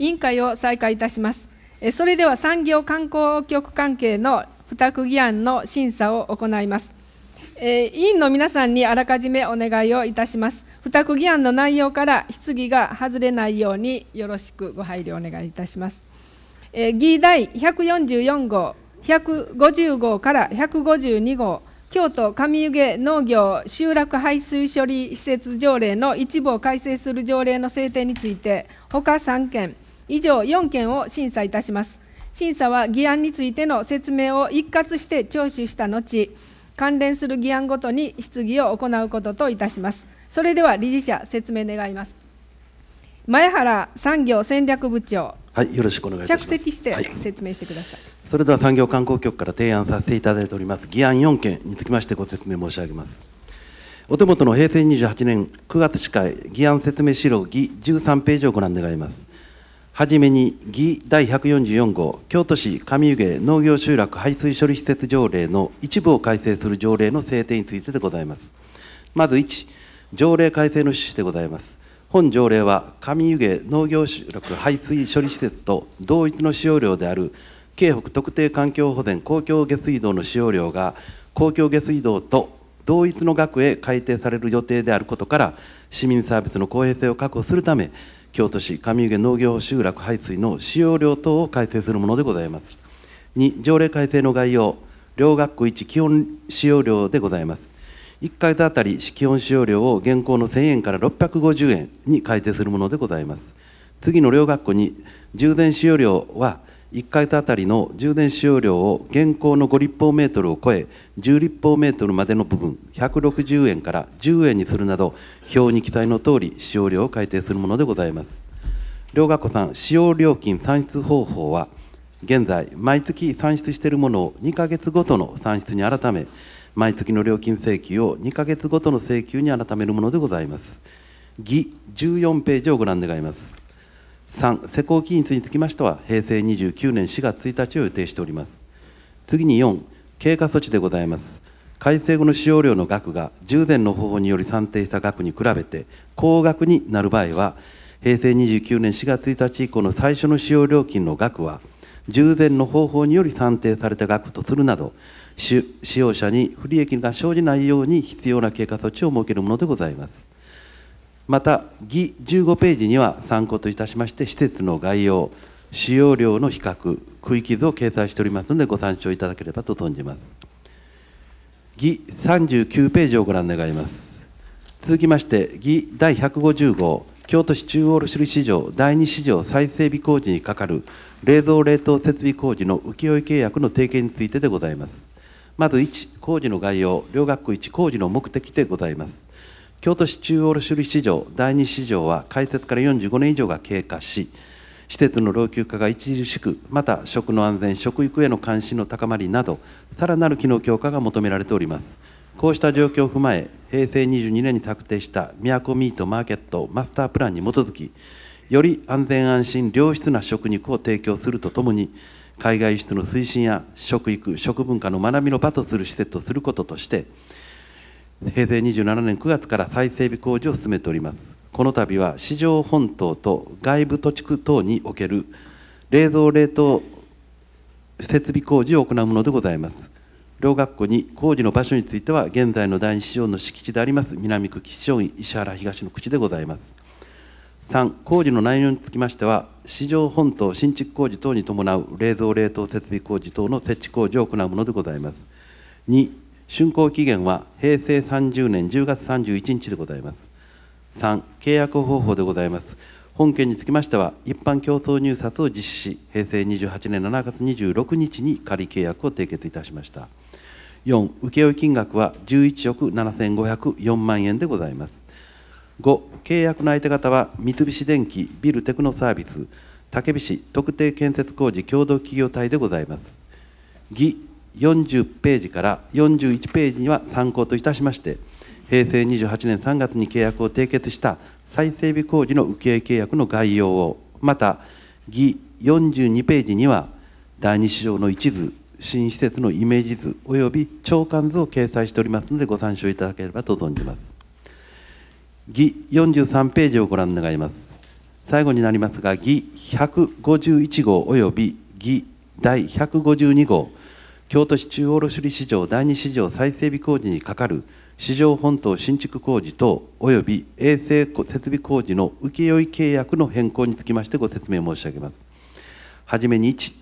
委員会を再開いたします。それでは産業観光局関係の付託議案の審査を行います。え委員の皆さんにあらかじめお願いをいたします。付託議案の内容から質疑が外れないようによろしくご配慮お願いいたします。え議題144号、150号から152号、京都上湯農業集落排水処理施設条例の一部を改正する条例の制定について、ほか3件、以上4件を審査いたします。審査は議案についての説明を一括して聴取した後、関連する議案ごとに質疑を行うことといたします。それでは理事者、説明願います。前原産業戦略部長。はい、よろしくお願いします。着席して説明してください。はい、それでは産業観光局から提案させていただいております議案4件につきましてご説明申し上げます。お手元の平成28年9月司会議案説明資料議13ページをご覧願います。はじめに、議第144号、京都市上湯農業集落排水処理施設条例の一部を改正する条例の制定についてでございます。まず1、条例改正の趣旨でございます。本条例は、上湯農業集落排水処理施設と同一の使用量である、京北特定環境保全公共下水道の使用量が、公共下水道と同一の額へ改定される予定であることから、市民サービスの公平性を確保するため、京都市上上農業集落排水の使用量等を改正するものでございます。2、条例改正の概要、両学校1基本使用量でございます。1回当たり基本使用量を現行の1000円から650円に改定するものでございます。次の両学校に、従前使用量は1回当たりの充電使用量を現行の5立方メートルを超え10立方メートルまでの部分160円から10円にするなど表に記載のとおり使用量を改定するものでございます両学校さん使用料金算出方法は現在毎月算出しているものを2ヶ月ごとの算出に改め毎月の料金請求を2ヶ月ごとの請求に改めるものでございます。議14ページをご覧願います。3、施工期日につきましては、平成29年4月1日を予定しております。次に4、経過措置でございます。改正後の使用料の額が従前の方法により算定した額に比べて高額になる場合は、平成29年4月1日以降の最初の使用料金の額は、従前の方法により算定された額とするなど、使用者に不利益が生じないように必要な経過措置を設けるものでございます。また議15ページには参考といたしまして施設の概要使用量の比較区域図を掲載しておりますのでご参照いただければと存じます議39ページをご覧願います続きまして議第150号京都市中央卸売市場第2市場再整備工事に係る冷蔵冷凍設備工事の請負契約の提携についてでございますまず1工事の概要両学区1工事の目的でございます京都市中央卸売市場第2市場は開設から45年以上が経過し施設の老朽化が著しくまた食の安全食育への関心の高まりなどさらなる機能強化が求められておりますこうした状況を踏まえ平成22年に策定した都ミートマーケットマスタープランに基づきより安全安心良質な食肉を提供するとともに海外輸出の推進や食育食文化の学びの場とする施設とすることとして平成27年9月から再整備工事を進めておりますこの度は市場本島と外部土地区等における冷蔵冷凍設備工事を行うものでございます両学校に工事の場所については現在の第二市場の敷地であります南区岸町院石原東の口でございます3工事の内容につきましては市場本島新築工事等に伴う冷蔵冷凍設備工事等の設置工事を行うものでございます2竣工期限は平成30年10月31日でございます。3、契約方法でございます。本件につきましては、一般競争入札を実施し、平成28年7月26日に仮契約を締結いたしました。4、請負金額は11億7504万円でございます。5、契約の相手方は三菱電機ビルテクノサービス、竹菱特定建設工事共同企業体でございます。義40ページから41ページには参考といたしまして平成28年3月に契約を締結した再整備工事の請れ契約の概要をまた議42ページには第2市場の一図新施設のイメージ図及び長官図を掲載しておりますのでご参照いただければと存じます議43ページをご覧願います最後になりますが議151号及び議第152号京都市中央卸市場第2市場再整備工事にかかる市場本島新築工事等及び衛星設備工事の請負契約の変更につきましてご説明申し上げます。はじめに1、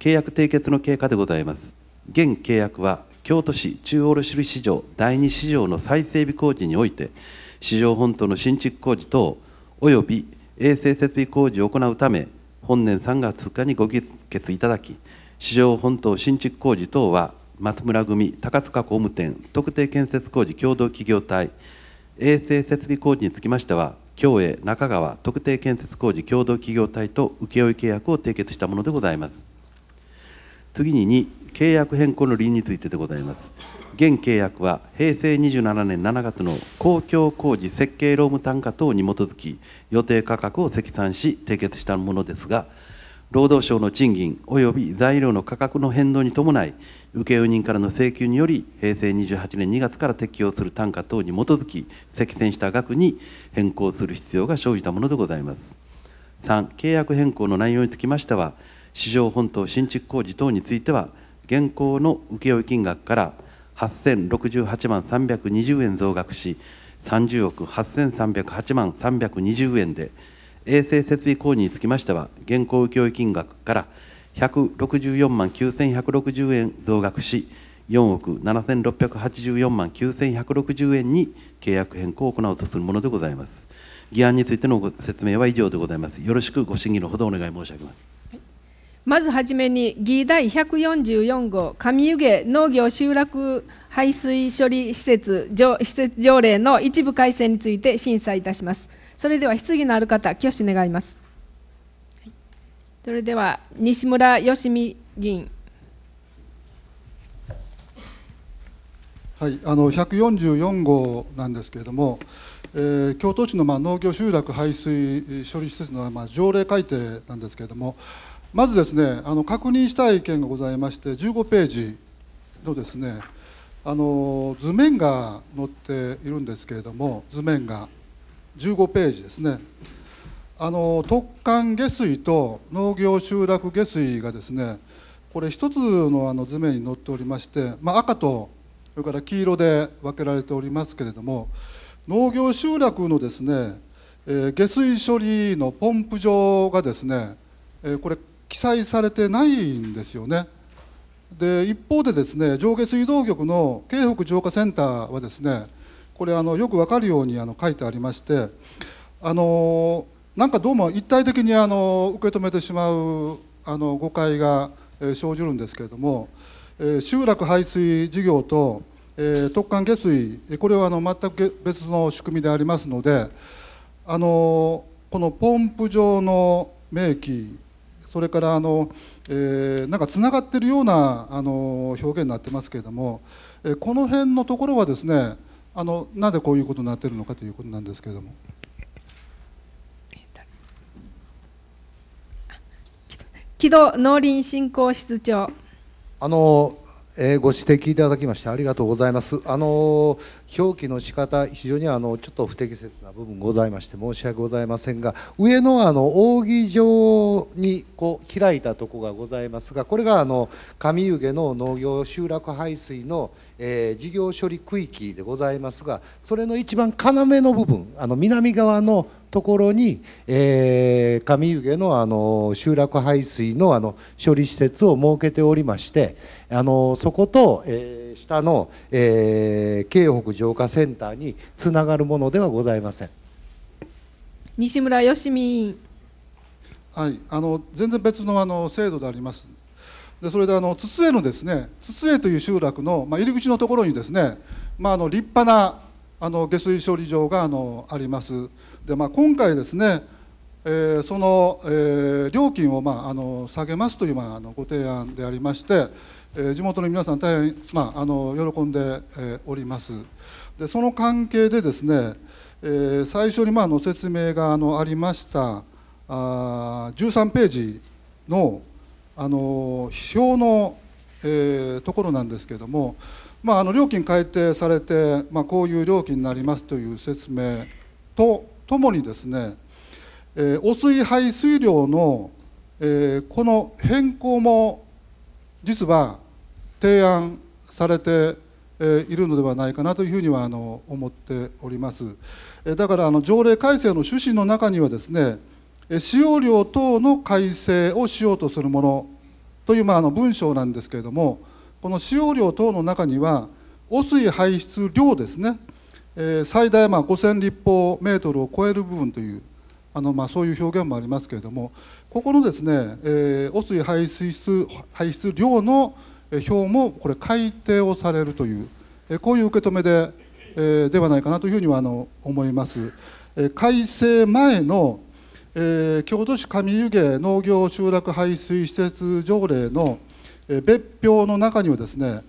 契約締結の経過でございます。現契約は京都市中央卸売市場第2市場の再整備工事において、市場本島の新築工事等及び衛星設備工事を行うため、本年3月2日にご議決いただき、市場本島新築工事等は松村組高塚工務店特定建設工事共同企業体衛生設備工事につきましては京栄中川特定建設工事共同企業体と請負契約を締結したものでございます次に2契約変更の理由についてでございます現契約は平成27年7月の公共工事設計労務単価等に基づき予定価格を積算し締結したものですが労働省の賃金及び材料の価格の変動に伴い、請負人からの請求により、平成28年2月から適用する単価等に基づき、積算した額に変更する必要が生じたものでございます。3、契約変更の内容につきましては、市場本島新築工事等については、現行の請負金額から8068万320円増額し、30億8308万320円で、衛生設備購入につきましては、現行請負金額から164万9160円増額し、4億7684万9160円に契約変更を行うとするものでございます。議案についてのご説明は以上でございます。よろしくご審議のほどお願い申し上げます。まずはじめに、議第144号、上湯気農業集落排水処理施設条例の一部改正について審査いたします。それでは質疑のある方挙手願います、それでは西村よしみ議員はい、あの百四十四号なんですけれども、えー、京都市のまあ農業集落排水処理施設のまあ条例改定なんですけれども、まずですねあの確認したい意見がございまして、十五ページのですねあの図面が載っているんですけれども、図面が、15ページですねあの特管下水と農業集落下水がですねこれ一つのあの図面に載っておりまして、まあ、赤とそれから黄色で分けられておりますけれども農業集落のですね、えー、下水処理のポンプ場がですね、えー、これ記載されてないんですよね。で一方でですね上下水道局の京北浄化センターはですねこれあのよく分かるようにあの書いてありましてあのなんかどうも一体的にあの受け止めてしまうあの誤解が、え生じるんですけれども、え集落排水事業と、え特管下水これはあの全く別の仕組みでありますのであのこのポンプ状の明記それからあの、えー、なんかつながってるようなあの表現になってますけれども、えー、この辺のところはですねあのなぜこういうことになっているのかということなんですけれども。木戸農林振興室長あのえー、ご指摘いただきましてありがとうございます。あの表記の仕方非常にあのちょっと不適切な部分ございまして申し訳ございませんが上のあの扇状にこう開いたとこがございますがこれがあの上湯の農業集落排水の、えー、事業処理区域でございますがそれの一番要の部分あの南側のところに、えー、上湯のあの集落排水のあの処理施設を設けておりましてあのそこと、えー、下の、えー、京北浄化センターにつながるものではございません西村よしみはいあの全然別のあの制度でありますでそれであの筒江のですね筒江という集落の、まあ、入り口のところにですね、まあ、あの立派なあの下水処理場があのあります。で、まあ、今回ですね、えー、その、えー、料金を、まあ、あの下げますという、まあ、あのご提案でありまして、えー、地元の皆さん大変、まあ、あの喜んで、えおりますでその関係でですね、え最初に、まあ、の説明があのありましたあ13ページのあの表の、えところなんですけれども、まあ、あの料金改定されて、まあ、こういう料金になりますという説明とともにですね、えー、汚水排水量の、えー、この変更も実は提案されているのではないかなというふうにはあの思っておりますだからあの条例改正の趣旨の中にはですね使用量等の改正をしようとするものというまああの文章なんですけれどもこの使用量等の中には汚水排出量ですねえ最大まあ5000立方メートルを超える部分というあのまあそういう表現もありますけれどもここのですね、え汚水排出排出量の表もこれ改定をされるという、えこういう受け止めで、えではないかなというふうにはあの思います。え改正前の、え京都市上湯毛農業集落排水施設条例の、え別表の中にはですね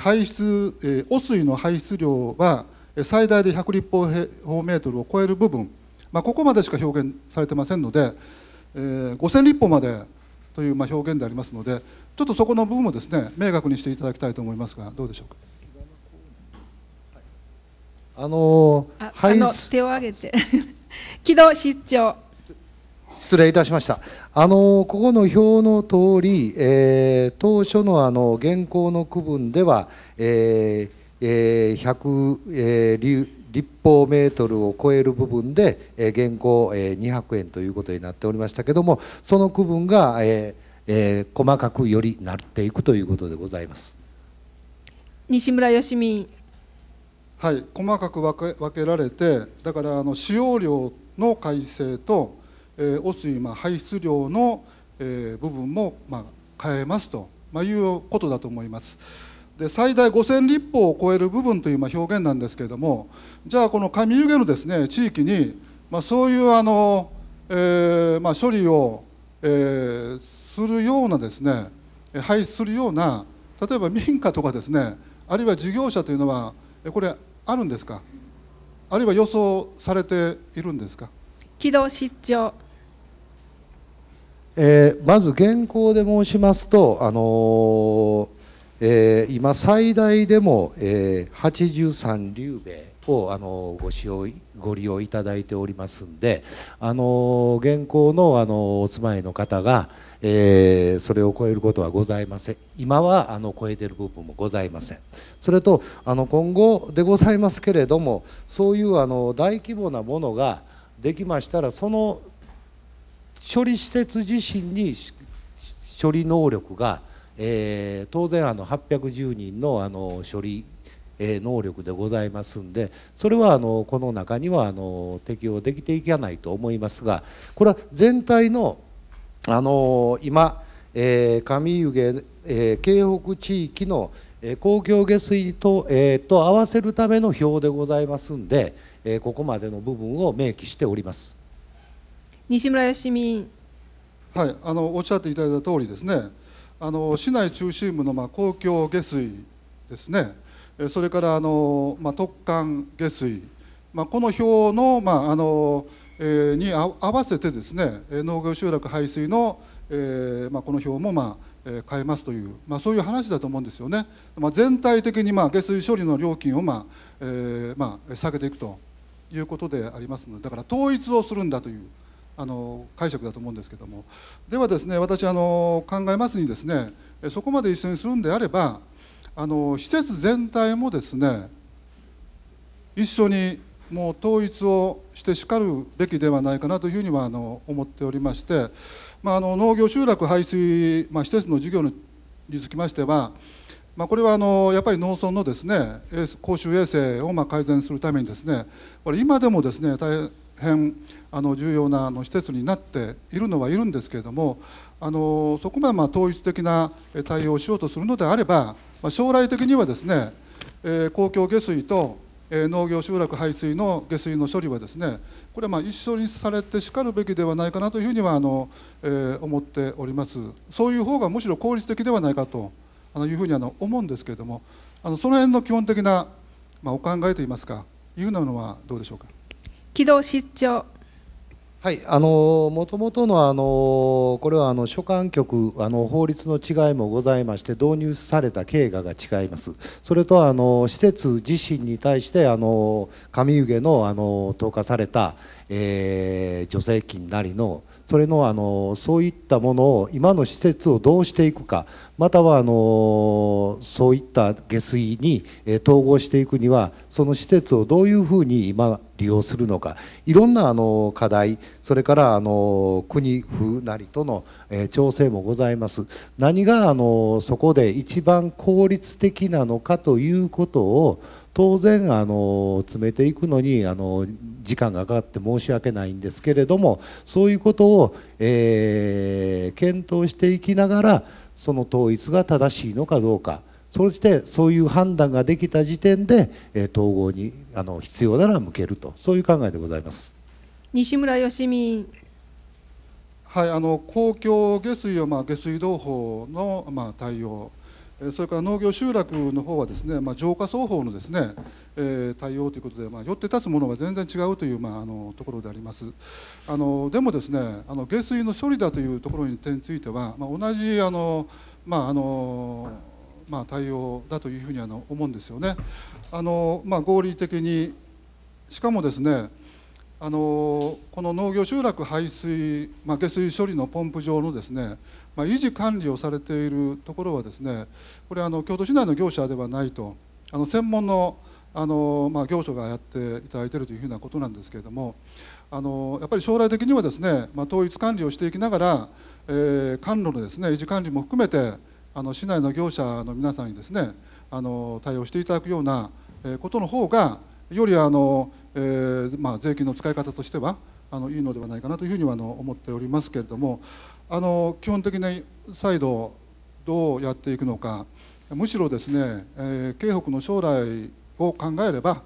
排出、え汚水の排出量は最大で100立方メートルを超える部分、まあ、ここまでしか表現されてませんので、えー、5000立方までというまあ表現でありますのでちょっとそこの部分もですね明確にしていただきたいと思いますがどうでしょうか。あのー、あの手を挙げて木戸室長失礼いたしました。あのここの表の通り、えー、当初のあの現行の区分では、えー、えー、100、えー、立方メートルを超える部分で、え現行、え200円ということになっておりましたけれどもその区分が、ええ細かくよりなっていくということでございます西村よしみはい細かく分け分けられてだからあの使用量の改正と、え汚水、まあ、排出量の、え部分も、まあ、変えますと、まあ、いうことだと思います。で最大5000立方を超える部分という表現なんですけれどもじゃあこの上湯気のですね地域に、まあ、そういうあの、えーまあ、処理を、えー、するようなですね廃止するような例えば民家とかですねあるいは事業者というのはこれあるんですかあるいは予想されているんですか軌道失調えー、まず現行で申しますと、あのーえー、今最大でも、えー、83流米をあのご使用ご利用いただいておりますんであの現行のあのお住まいの方が、えー、それを超えることはございません今はあの超えている部分もございませんそれとあの今後でございますけれどもそういうあの大規模なものができましたらその処理施設自身に処理能力がえー、当然あの810人のあの処理能力でございますんでそれはあのこの中にはあの適用できていかないと思いますがこれは全体のあの今、えー、上湯気、えー、京北地域の工業下水と,、えー、と合わせるための表でございますんで、えー、ここまでの部分を明記しております西村よしみはいあのおっしゃっていただいた通りですねあの市内中心部のまあ公共下水ですねそれからあの、まあ、特管下水、まあ、この表の,、まああのえー、に合わせてですね農業集落排水の、えーまあ、この表も、まあえー、変えますという、まあ、そういう話だと思うんですよね、まあ、全体的に、まあ、下水処理の料金を、まあえーまあ、下げていくということでありますのでだから統一をするんだという。あの解釈だと思うんですけどもではですね私あの考えますにですねそこまで一緒にするんであればあの施設全体もですね一緒にもう統一をしてしかるべきではないかなというふうにはあの思っておりまして、まあ、あの農業集落排水、まあ、施設の事業につきましては、まあ、これはあのやっぱり農村のですね公衆衛生をま改善するためにですねこれ今でもですね大変あの重要なあの施設になっているのはいるんですけれどもあのそこまで統一的な対応をしようとするのであれば、ま将来的にはですね、え公共下水と、え農業集落排水の下水の処理はですねこれはま一緒にされてしかるべきではないかなというふうにはあの、え思っておりますそういう方がむしろ効率的ではないかというふうにあの思うんですけれどもあのその辺の基本的な、まお考えといいますかいううなのはどうでしょうか。軌道失調はい、あのもともとのあのこれはあの所管局あの法律の違いもございまして導入された経過が違います。それとあの施設自身に対してあの上湯のあの投下された、えー、助成金なりのそれのあのそういったものを今の施設をどうしていくかまたはあのそういった下水に統合していくにはその施設をどういうふうに今利用するのかいろんなあの課題それからあの国府なりとの調整もございます何があのそこで一番効率的なのかということを当然あの詰めていくのにあの時間がかかって申し訳ないんですけれどもそういうことを、えー、検討していきながらその統一が正しいのかどうかそしてそういう判断ができた時点で、えー、統合にあの必要なら向けるとそういう考えでございます。西村よしみはい、あの公共下水を、まあ、下水道法の、まあ、対応それから農業集落の方はですね、まあ、浄化双方のですね、えー、対応ということで、まあ、よって立つものが全然違うという、まあ、あのところでありますあのでもですねあの下水の処理だというところに点については、まあ、同じあの、まああのまあ、対応だというふうにあの思うんですよねあの、まあ、合理的にしかもですねあのこの農業集落排水、まあ、下水処理のポンプ場のですねまあ、維持管理をされているところはですねこれあの京都市内の業者ではないとあの専門のあの、まあ、業者がやっていただいているというふうなことなんですけれどもあのやっぱり将来的にはですね、まあ、統一管理をしていきながら、えー、管路のですね維持管理も含めてあの市内の業者の皆さんにですねあの対応していただくようなことの方がよりあの、えーまあ、税金の使い方としてはあのいいのではないかなというふうにはあの思っておりますけれどもあの基本的なサイドをどうやっていくのかむしろですね、えー、京北の将来を考えれば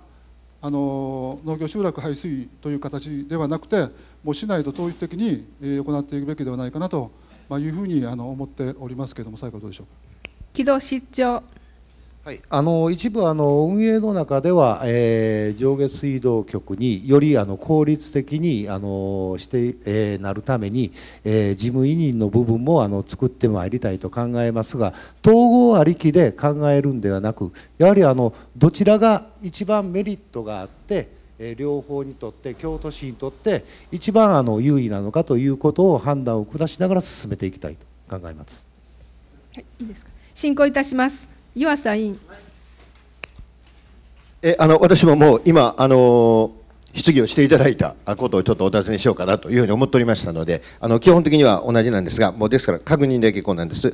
あの農業集落排水という形ではなくてもう市内と統一的に、え行っていくべきではないかなと、まあ、いうふうにあの思っておりますけれども最後どうでしょうか。木戸市はい、あの一部あの運営の中では、えー、上下水道局によりあの効率的にあのして、えー、なるために、えー、事務委任の部分もあの作ってまいりたいと考えますが統合ありきで考えるんではなくやはりあのどちらが一番メリットがあって、え両方にとって京都市にとって一番あの優位なのかということを判断を下しながら進めていきたいと考えます。はい、いいですか進行いたします岩佐委員。えあの私ももう今、あの質疑をしていただいたことをちょっとお尋ねしようかなというふうに思っておりましたので、あの基本的には同じなんですが、もうですから確認で結構なんです。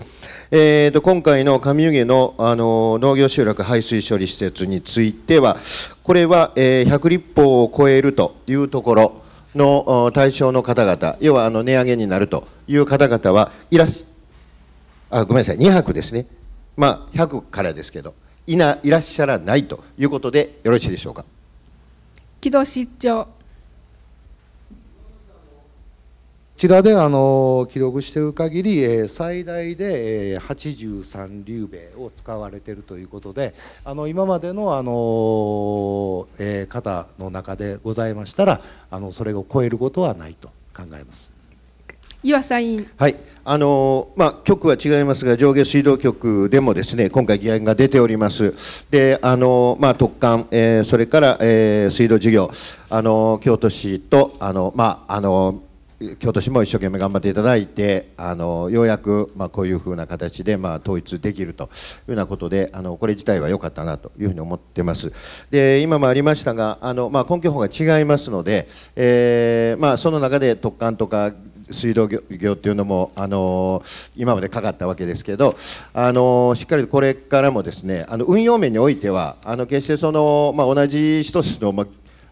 えーと、今回の上湯のあの農業集落排水処理施設については、これは、えー、100立方を超えるというところの対象の方々、要はあの値上げになるという方々はいらっしゃあごめんなさい、2泊ですね。まあ、100からですけどいないらっしゃらないということでよろしいでしょうか木戸市長こちらであの記録している限り、え最大で、え83流米を使われているということであの今までのあの、え方の中でございましたらあのそれを超えることはないと考えます。岩佐委員。はいあのまあ、局は違いますが上下水道局でもですね今回議案が出ておりますであの、まあ、特管、えー、それから、えー、水道事業あの京都市とあの、まあ、あの京都市も一生懸命頑張っていただいてあのようやく、まあ、こういうふうな形で、まあ、統一できるというようなことであのこれ自体は良かったなというふうに思ってますで今もありましたがあの、まあ、根拠法が違いますので、えーまあ、その中で特管とか水道業っていうのも、あの今までかかったわけですけど、あのしっかりこれからもですねあの運用面においてはあの決してその、まあ、同じ一つの、ま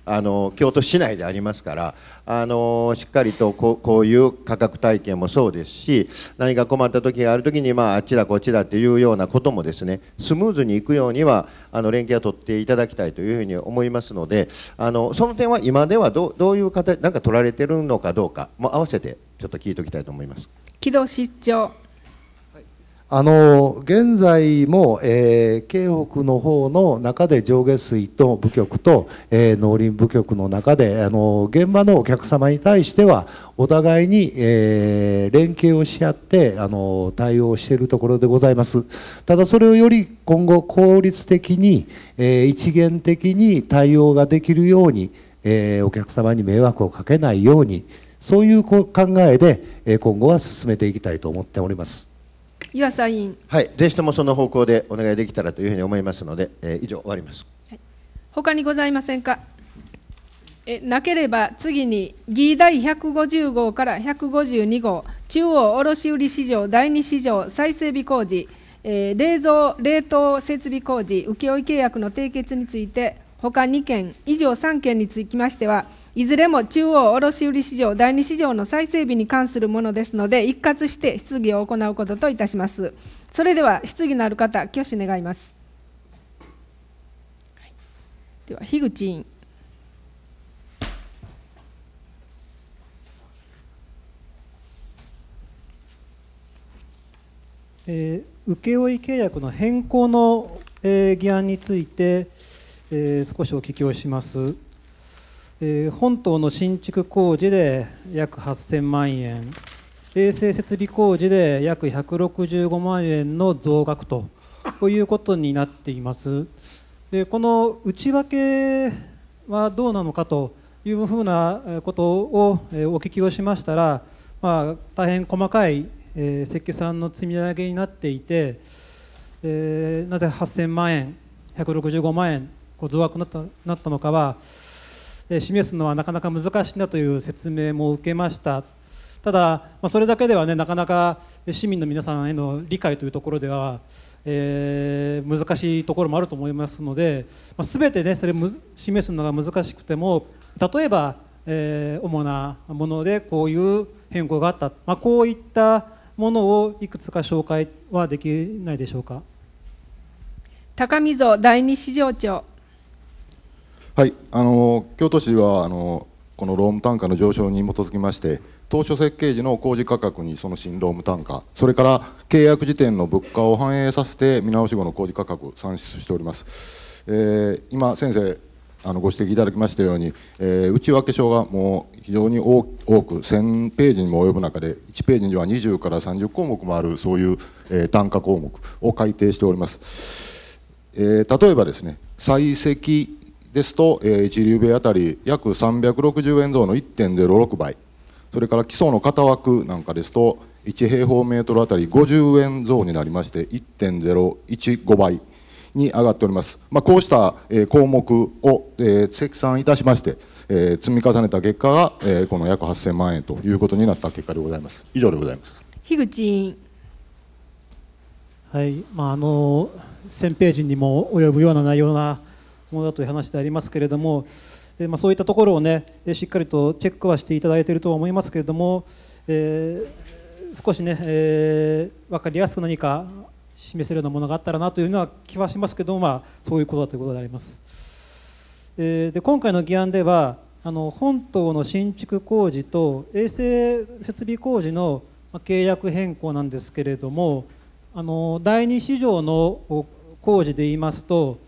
あの京都市内でありますからあのしっかりとこういう価格体験もそうですし何か困った時がある時に、まあ、あっちだこっちだっていうようなこともですねスムーズにいくようにはあの連携を取っていただきたいというふうに思いますのであのその点は今ではどういう形なんか取られてるのかどうかも合わせてちょっと聞いておきたいと思います。木戸市長あの現在も、えー、京北の方の中で上下水と部局と、えー、農林部局の中であの現場のお客様に対してはお互いに、えー、連携をし合ってあの対応しているところでございますただそれをより今後効率的に、えー、一元的に対応ができるように、えー、お客様に迷惑をかけないようにそういう考えで今後は進めていきたいと思っております。岩佐委員はいぜひともその方向でお願いできたらというふうに思いますので、えー、以上終わります、はい、他にございませんかえなければ次に議題150号から152号中央卸売市場第2市場再整備工事、えー、冷蔵冷凍設備工事請負契約の締結についてほか2件以上3件につきましてはいずれも中央卸売市場第二市場の再整備に関するものですので一括して質疑を行うことといたしますそれでは質疑のある方挙手願います、では樋口委員えー、請負契約の変更の、えー、議案について、えー、少しお聞きをします。えー、本島の新築工事で約8000万円衛生設備工事で約165万円の増額ということになっていますでこの内訳はどうなのかというふうなことをお聞きをしましたら、まあ、大変細かい、設計さんの積み上げになっていて、えー、なぜ8000万円165万円増額になったのかは示すのはなかなか難しいんだという説明も受けましたただ、まあ、それだけでは、ね、なかなか市民の皆さんへの理解というところでは、えー、難しいところもあると思いますので、まあ、全て、ね、それむ示すのが難しくても例えば、えー、主なものでこういう変更があった、まあ、こういったものをいくつか紹介はできないでしょうか。高見第二市場長はい、あの京都市はあのこのローム単価の上昇に基づきまして当初設計時の工事価格にその新ローム単価それから契約時点の物価を反映させて見直し後の工事価格算出しております、えー、今先生あのご指摘いただきましたように、えー、内訳書がもう非常に多く1000ページにも及ぶ中で1ページには20から30項目もあるそういう、えー、単価項目を改定しております、えー、例えばですね採石ですと、えー、一流米あたり約360円増の1.06倍それから基礎の型枠なんかですと1平方メートルあたり50円増になりまして1.015倍に上がっております、まあ、こうした項目を積算いたしまして積み重ねた結果がこの約8000万円ということになった結果でございます以上でございます樋口委員はい、まあ、あの1000ページにも及ぶような内容なものだという話でありますけれども、えまあ、そういったところを、ね、しっかりとチェックはしていただいているとは思いますけれども、えー、少しね、えー、分かりやすく何か示せるようなものがあったらなというような気はしますけども、まあ、そういうことだということであります。えー、で今回の議案ではあの本島の新築工事と衛星設備工事の契約変更なんですけれどもあの第2市場の工事で言いますと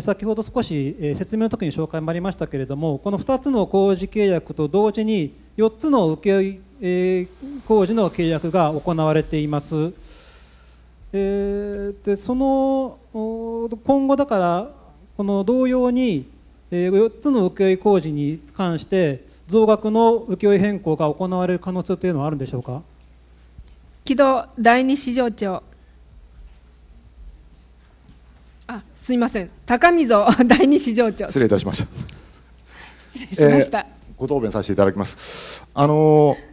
先ほど少し説明の時に紹介もありましたけれどもこの2つの工事契約と同時に4つの請負工事の契約が行われています。でその今後だからこの同様に4つの請負工事に関して増額の請負変更が行われる可能性というのはあるんでしょうか木戸第二市場長あすいません高溝 第二市場長失礼いたしました失礼しました、えー、ご答弁させていただきますあのー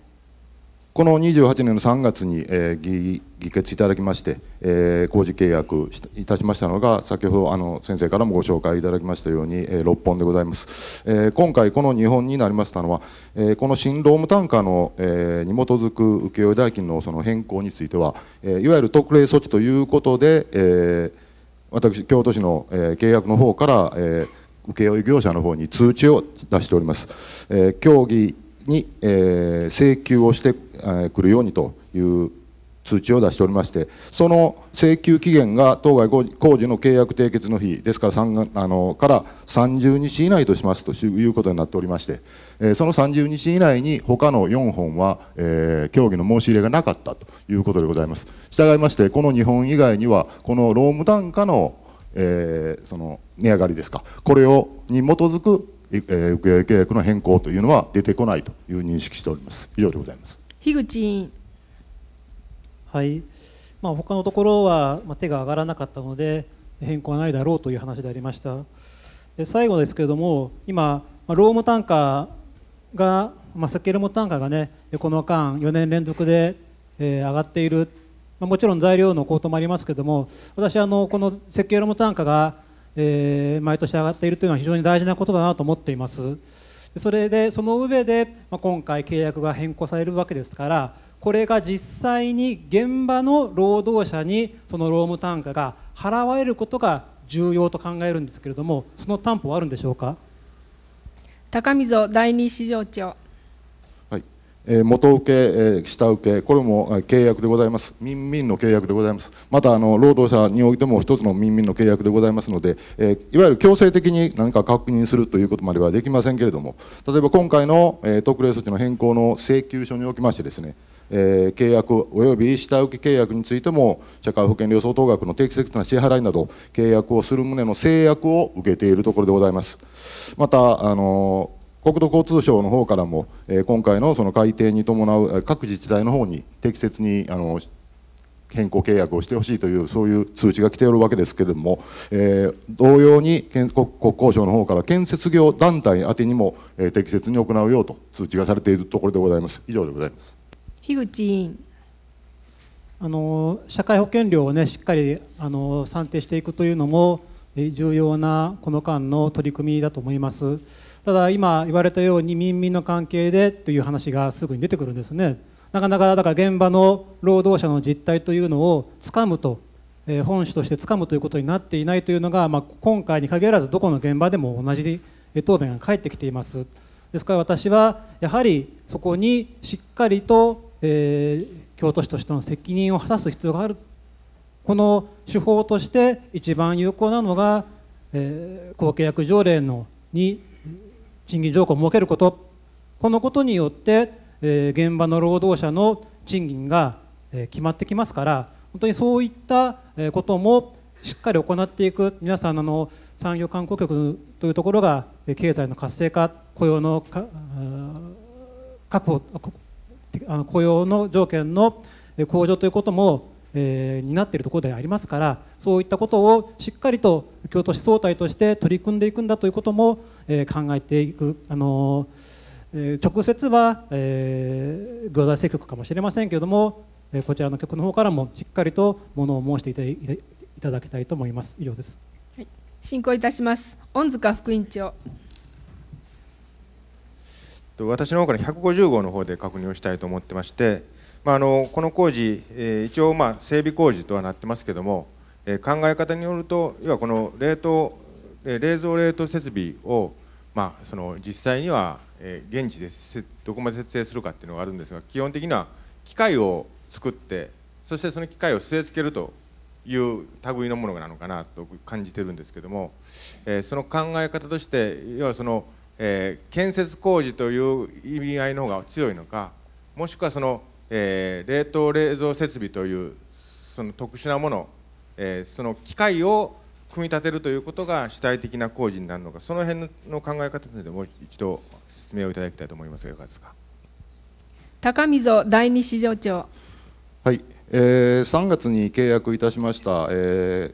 この28年の3月に、えー、議決いただきまして、えー、工事契約いたしましたのが、先ほどあの先生からもご紹介いただきましたように、えー、6本でございます、えー、今回、この2本になりましたのは、えー、この新労務単価の、えー、に基づく請負代金のその変更については、えー、いわゆる特例措置ということで、えー私京都市の、えー、契約の方から、えー、請負業者の方に通知を出しております、えー、協議に、えー、請求をしてく、えー、るようにという通知を出しておりましてその請求期限が当該工事の契約締結の日ですからあのから30日以内としますということになっておりましてえその30日以内に他の4本は、え協議の申し入れがなかったということでございます。従いまして、この2本以外には、この労務単価の、えその値上がりですか、これをに基づく、えー、受け入れ契約の変更というのは出てこないという認識しております。以上でございます。樋口委員。はい。まあ、他のところは、ま手が上がらなかったので変更はないだろうという話でありました最後ですけれども今、ま労務単価が、まあ、先ほど単価がねこの間4年連続で、えー、上がっている、まあ、もちろん材料の高騰もありますけども私あのこの石油ロム単価が、えー、毎年上がっているというのは非常に大事なことだなと思っていますそれでその上で、まあ、今回契約が変更されるわけですからこれが実際に現場の労働者にその労務単価が払われることが重要と考えるんですけれどもその担保はあるんでしょうか高溝第二市場長。はい、え元請け、え下請け、これも契約でございます。民民の契約でございます。またあの労働者においても一つの民民の契約でございますので、えいわゆる強制的に何か確認するということまではできませんけれども、例えば今回の、え特例措置の変更の請求書におきましてですね、えー、契約及び下請け契約についても社会保険料相当額の適切な支払いなど契約をする旨の制約を受けているところでございますまたあの国土交通省の方からも、えー、今回のその改定に伴う各自治体の方に適切にあの変更契約をしてほしいというそういう通知が来ているわけですけれども、えー、同様に国交省の方から建設業団体宛にも、えー、適切に行うようと通知がされているところでございます以上でございます樋口委員あの社会保険料を、ね、しっかりあの算定していくというのも重要なこの間の取り組みだと思いますただ今言われたように民民の関係でという話がすぐに出てくるんですねなかなかだから現場の労働者の実態というのをつかむと、えー、本主としてつかむということになっていないというのが、まあ、今回に限らずどこの現場でも同じ答弁が返ってきていますですから私はやはりそこにしっかりとえー、京都市としての責任を果たす必要があるこの手法として一番有効なのが、えー、公契約条例のに賃金条項を設けることこのことによって、えー、現場の労働者の賃金が、え決まってきますから本当にそういったこともしっかり行っていく皆さんの産業観光局というところが経済の活性化雇用の確保あの雇用の条件の向上ということも、えー、担っているところでありますからそういったことをしっかりと京都市総体として取り組んでいくんだということも、えー、考えていく。あのえー、直接は、えー、行財政局かもしれませんけれども、えー、こちらの局の方からもしっかりとものを申していただきたいと思います以上です、はい、進行いたします御塚副員長私の方から150号の方で確認をしたいと思ってまして、まあ、あのこの工事、えー、一応まあ整備工事とはなってますけども、えー、考え方によると要はこの冷凍、えー、冷蔵冷凍設備を、まあ、その実際には、えー、現地でどこまで設定するかっていうのがあるんですが基本的には機械を作ってそしてその機械を据え付けるという類のものなのかなと感じてるんですけども、えー、その考え方として要はそのえー、建設工事という意味合いの方が強いのかもしくはその、えー、冷凍冷蔵設備というその特殊なもの、えー、その機械を組み立てるということが主体的な工事になるのかその辺の考え方でもう一度説明をいただきたいと思いますがいかがですか高溝第二市場長はい、えー、3月に契約いたしました、えー、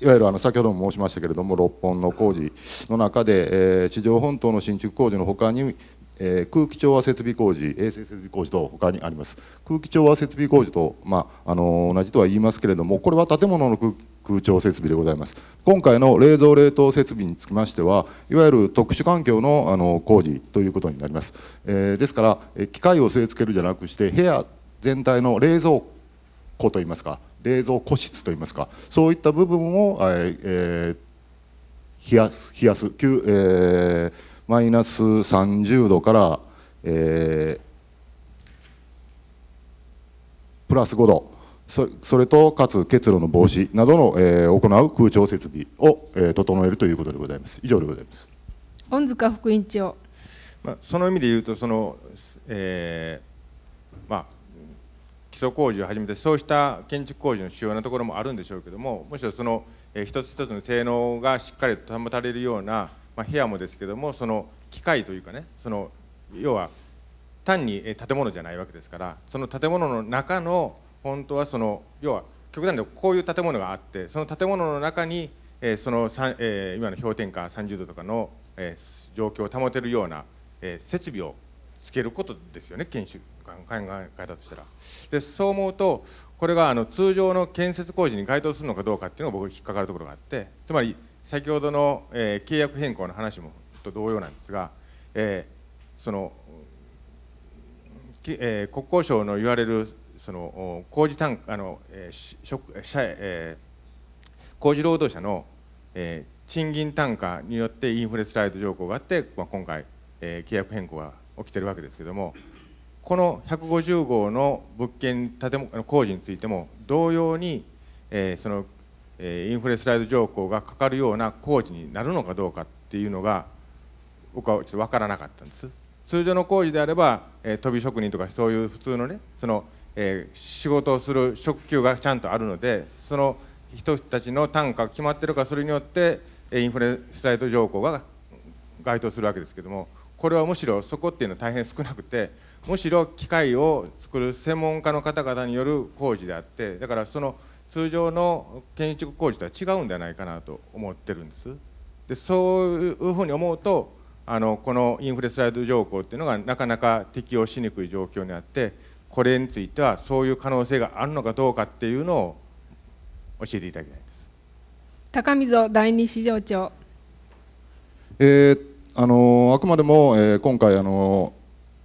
いわゆるあの先ほども申しましたけれども六本の工事の中で、えー、地上本島の新築工事のほかに、えー、空気調和設備工事衛生設備工事とほかにあります空気調和設備工事と、まああのー、同じとは言いますけれどもこれは建物の空空調設備でございます今回の冷蔵冷凍設備につきましてはいわゆる特殊環境のあの工事ということになります、えー、ですから機械を据え付けるじゃなくして部屋全体の冷蔵庫庫といいますか冷蔵庫室といいますかそういった部分を、えー、冷やす冷やす、えー、マイナス30度から、えー、プラス5度それとかつ結露の防止などの、えー、行う空調設備を、えー、整えるということでございます以上でございます恩塚副院長、まあ、その意味で言うとその、えーまあ礎工事をはじめてそうした建築工事の主要なところもあるんでしょうけどもむしろその、え一つ一つの性能がしっかりと保たれるような、まあ、部屋もですけどもその機械というかねその要は単に建物じゃないわけですからその建物の中の本当はその要は極端にこういう建物があってその建物の中に、えその、え今の氷点下30度とかの、え状況を保てるような、え設備をつけることですよね研修考え方としたら。でそう思うとこれがあの通常の建設工事に該当するのかどうかっていうのが僕引っかかるところがあってつまり先ほどの、えー、契約変更の話もと同様なんですが、えー、その、えー、国交省の言われるその工事単あの、えー職社えー、工事労働者の、えー、賃金単価によってインフレスライド条項があって、まあ、今回、えー、契約変更が起きてるわけですけどもこの150号の物件建物工事についても同様に、えー、その、えインフレスライド条項がかかるような工事になるのかどうかっていうのが僕はちょっと分からなかったんです通常の工事であれば、えー、飛び職人とかそういう普通のねその、えー、仕事をする職給がちゃんとあるのでその人たちの単価が決まってるかそれによってインフレスライド条項が該当するわけですけどもこれはむしろそこっていうのは大変少なくてむしろ機械を作る専門家の方々による工事であってだからその通常の建築工事とは違うんじゃないかなと思ってるんです。でそういうふうに思うとあのこのインフレスライド条項っていうのがなかなか適用しにくい状況にあってこれについてはそういう可能性があるのかどうかっていうのを教えていただきたいです高溝第二市場長えーあのあくまでも、えー、今回あの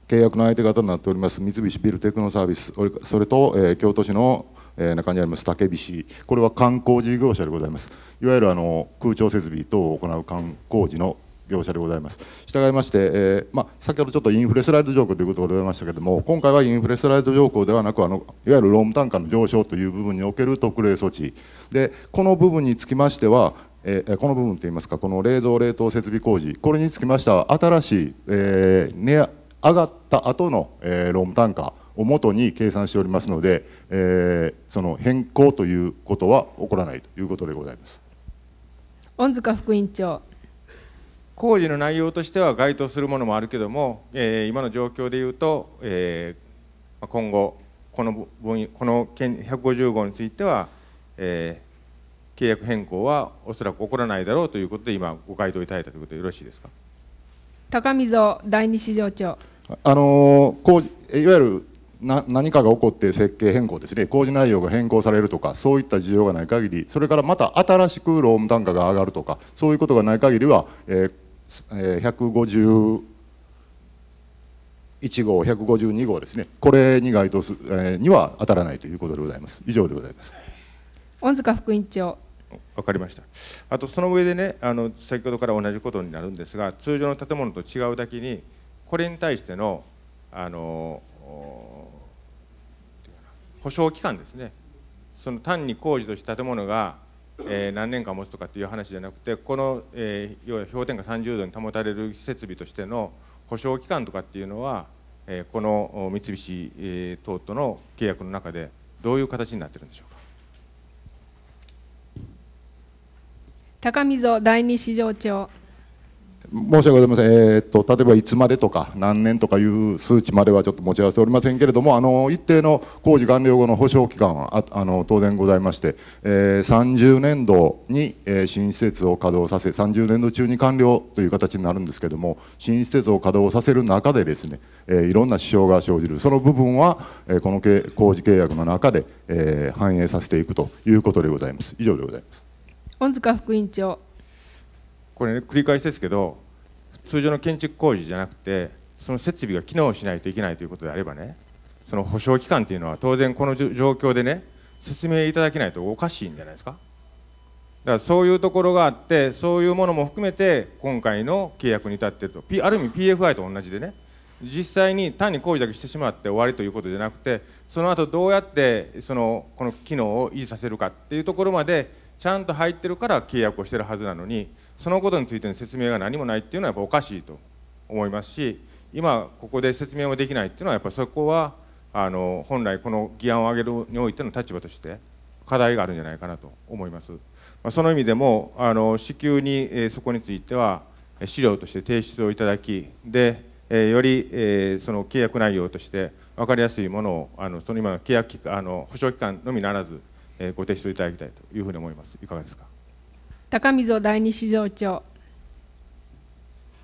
契約の相手方になっております三菱ビルテクノサービスそれと、えー、京都市の、えー、中にあります竹菱これは観光事業者でございますいわゆるあの空調設備等を行う観光時の業者でございます。従いまして、えー、まあ、先ほどちょっとインフレスライド条項ということがございましたけれども、今回はインフレスライド条項ではなく、あのいわゆるローム単価の上昇という部分における特例措置で、この部分につきましては、えー、この部分といいますかこの冷蔵冷凍設備工事これにつきましては新しい、えー、値上がった後の、えー、ローム単価をもとに計算しておりますので、えー、その変更ということは起こらないということでございます恩塚副院長工事の内容としては該当するものもあるけども、えー、今の状況でいうと、えー、今後この分この150号については、えー、契約変更はおそらく起こらないだろうということで今ご回答いただいたということでよろしいですか高溝第二市場長あのこういわゆるな何かが起こって設計変更ですね工事内容が変更されるとかそういった事情がない限りそれからまた新しくロー単価が上がるとかそういうことがない限りは、えー、1 5 1号、152号ですね、これに該当す、えー、には当たらないということでございます。以上でございます。恩塚副委員長。分かりましたあとその上でねあの先ほどから同じことになるんですが通常の建物と違うだけにこれに対してのあの保証期間ですねその単に工事として建物が、えー、何年間持つとかっていう話じゃなくてこの、えー、要は氷点下30度に保たれる設備としての保証期間とかっていうのは、えー、この三菱、えー、等との契約の中でどういう形になってるんでしょうか高溝第二市場長申し訳ございません、えーと、例えばいつまでとか何年とかいう数値まではちょっと持ち合わせておりませんけれどもあの一定の工事完了後の保証期間はああの当然ございまして、えー、30年度に、えー、新施設を稼働させ30年度中に完了という形になるんですけれども新施設を稼働させる中でですね、えー、いろんな支障が生じるその部分は、えー、この工事契約の中で、えー、反映させていくということでございます。以上でございます恩塚副院長これ、ね、繰り返しですけど通常の建築工事じゃなくてその設備が機能しないといけないということであればねその保証期間というのは当然この状況でね説明いただけないとおかしいんじゃないですかだからそういうところがあってそういうものも含めて今回の契約に至っていると、P、ある意味 PFI と同じでね実際に単に工事だけしてしまって終わりということじゃなくてその後どうやってそのこの機能を維持させるかっていうところまでちゃんと入ってるから契約をしてるはずなのにそのことについての説明が何もないっていうのはやっぱおかしいと思いますし今ここで説明もできないっていうのはやっぱそこはあの本来この議案を挙げるにおいての立場として課題があるんじゃないかなと思います。その意味でもあの至急にそこについては資料として提出をいただきでよりその契約内容として分かりやすいものをあのその今の契約あの保証期間のみならずえご提出いただきたいというふうに思います。いかがですか高溝第二市場長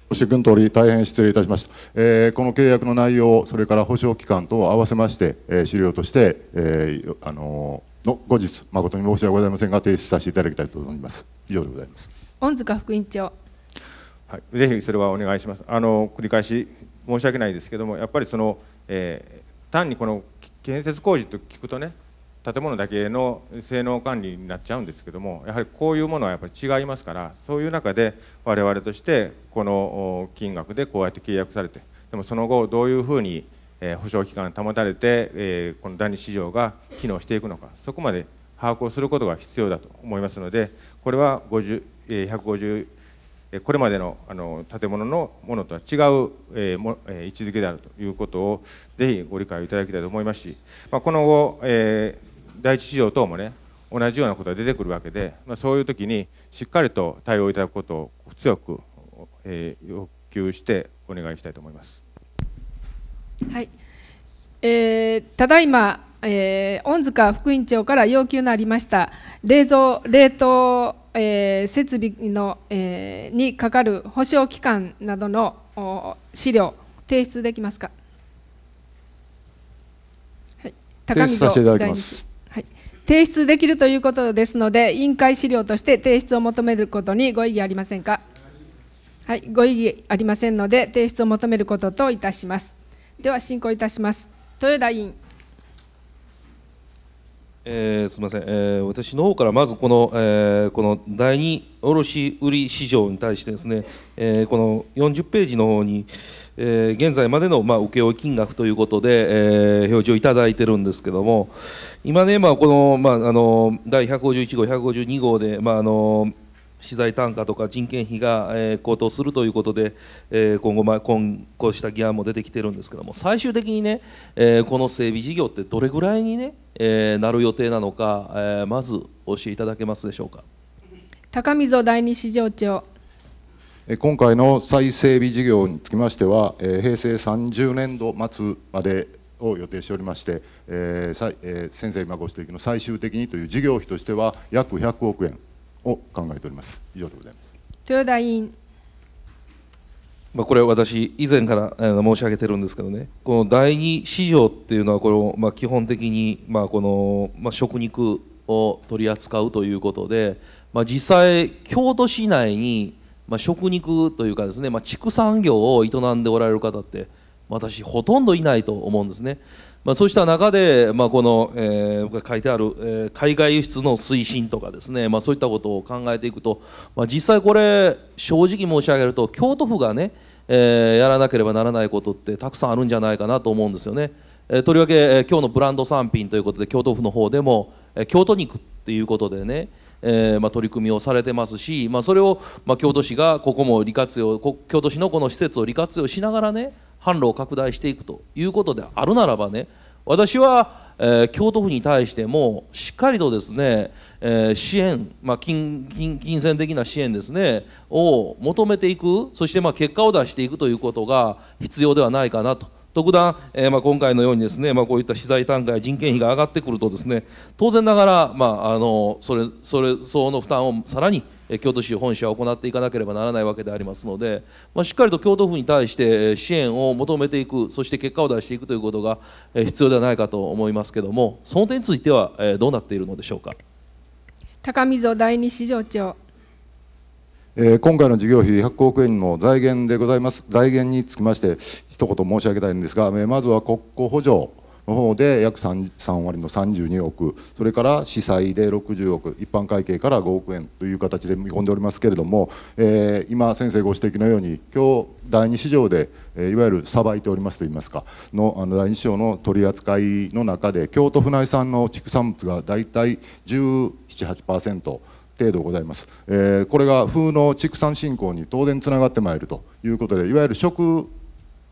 ご指摘の通り、大変失礼いたしました、えー、この契約の内容、それから保証期間等を合わせまして、えー、資料として、えー、あのの後日、誠に申し訳ございませんが、提出させていただきたいと思います。以上でございます御塚副院長、はい、ぜひそれはお願いします。あの繰り返し申し訳ないですけども、やっぱりその、えー、単にこの建設工事と聞くとね、建物だけの性能管理になっちゃうんですけどもやはりこういうものはやっぱり違いますからそういう中で我々としてこの金額でこうやって契約されてでもその後どういうふうに保証期間保たれて、えこの第2市場が機能していくのかそこまで把握をすることが必要だと思いますのでこれは50、え150これまでのあの建物のものとは違う、えもえ位置づけであるということをぜひご理解をいただきたいと思いますし、まあ、この後、え第一市場等もね同じようなことが出てくるわけで、まあ、そういう時にしっかりと対応いただくことを強く、えー、要求してお願いしたいと思います。はい、えー、ただいま、えー、御塚副委員長から要求のありました冷蔵冷凍、えー、設備の、えー、にかかる保証期間などの資料提出できますか。はい、高見させていたます。提出できるということですので、委員会資料として提出を求めることにご異議ありませんか。はい、ご異議ありませんので、提出を求めることといたします。では、進行いたします。豊田委員。えー、すみません、えー、私の方からまずこの,、えー、この第2卸売市場に対してですね、えー、この40ページの方に、えー、現在までの、まあ、請負金額ということで、えー、表示をいただいてるんですけども今ね、まあ、この,、まあ、あの第151号152号で、まあ、あの資材単価とか人件費が、えー、高騰するということで、えー、今後、まあ、今こうした議案も出てきてるんですけども最終的にね、えー、この整備事業ってどれぐらいにね、えー、なる予定なのか、えー、まず教えていただけますでしょうか。高溝第二市場長今回の再整備事業につきましては、平成30年度末までを予定しておりまして、え先生今ご指摘の最終的にという事業費としては約100億円を考えております。以上でございます豊田委員まあ、これは私、以前から申し上げてるんですけどね、この第二市場っていうのはこまあ、基本的に、まあこのまあ、食肉を取り扱うということで、まあ、実際、京都市内にまあ、食肉というかですね、まあ、畜産業を営んでおられる方って私ほとんどいないと思うんですね、まあ、そうした中で、まあ、この、えー、書いてある、えー、海外輸出の推進とかですね、まあ、そういったことを考えていくと、まあ、実際これ正直申し上げると京都府がね、えー、やらなければならないことってたくさんあるんじゃないかなと思うんですよね、えー、とりわけ、えー、今日のブランド産品ということで京都府の方でも、えー、京都肉っていうことでねえーまあ、取り組みをされてますし、まあ、それを、まあ、京都市がここも利活用京都市のこの施設を利活用しながらね販路を拡大していくということであるならばね私は、えー、京都府に対してもしっかりとですね、えー、支援、まあ金金、金銭的な支援ですねを求めていくそしてまあ結果を出していくということが必要ではないかなと。特段、えーまあ、今回のようにですね、まあ、こういった資材単価や人件費が上がってくるとですね当然ながら、まあ、あのそれそれ相応の負担をさらに京都市本社は行っていかなければならないわけでありますので、まあ、しっかりと京都府に対して支援を求めていくそして結果を出していくということが必要ではないかと思いますけどもその点についてはどうなっているのでしょうか高溝第二市場長えー、今回の事業費100億円の財源でございます財源につきまして一言申し上げたいんですが、えー、まずは国庫補助の方で約 3, 3割の32億それから司祭で60億一般会計から5億円という形で見込んでおりますけれども、えー、今先生ご指摘のように今日第2市場で、えー、いわゆるさばいておりますといいますかのあの第2市場の取り扱いの中で京都府内産の畜産物が大体178%。程度ございます、えー、これが風の畜産振興に当然つながってまいるということでいわゆる食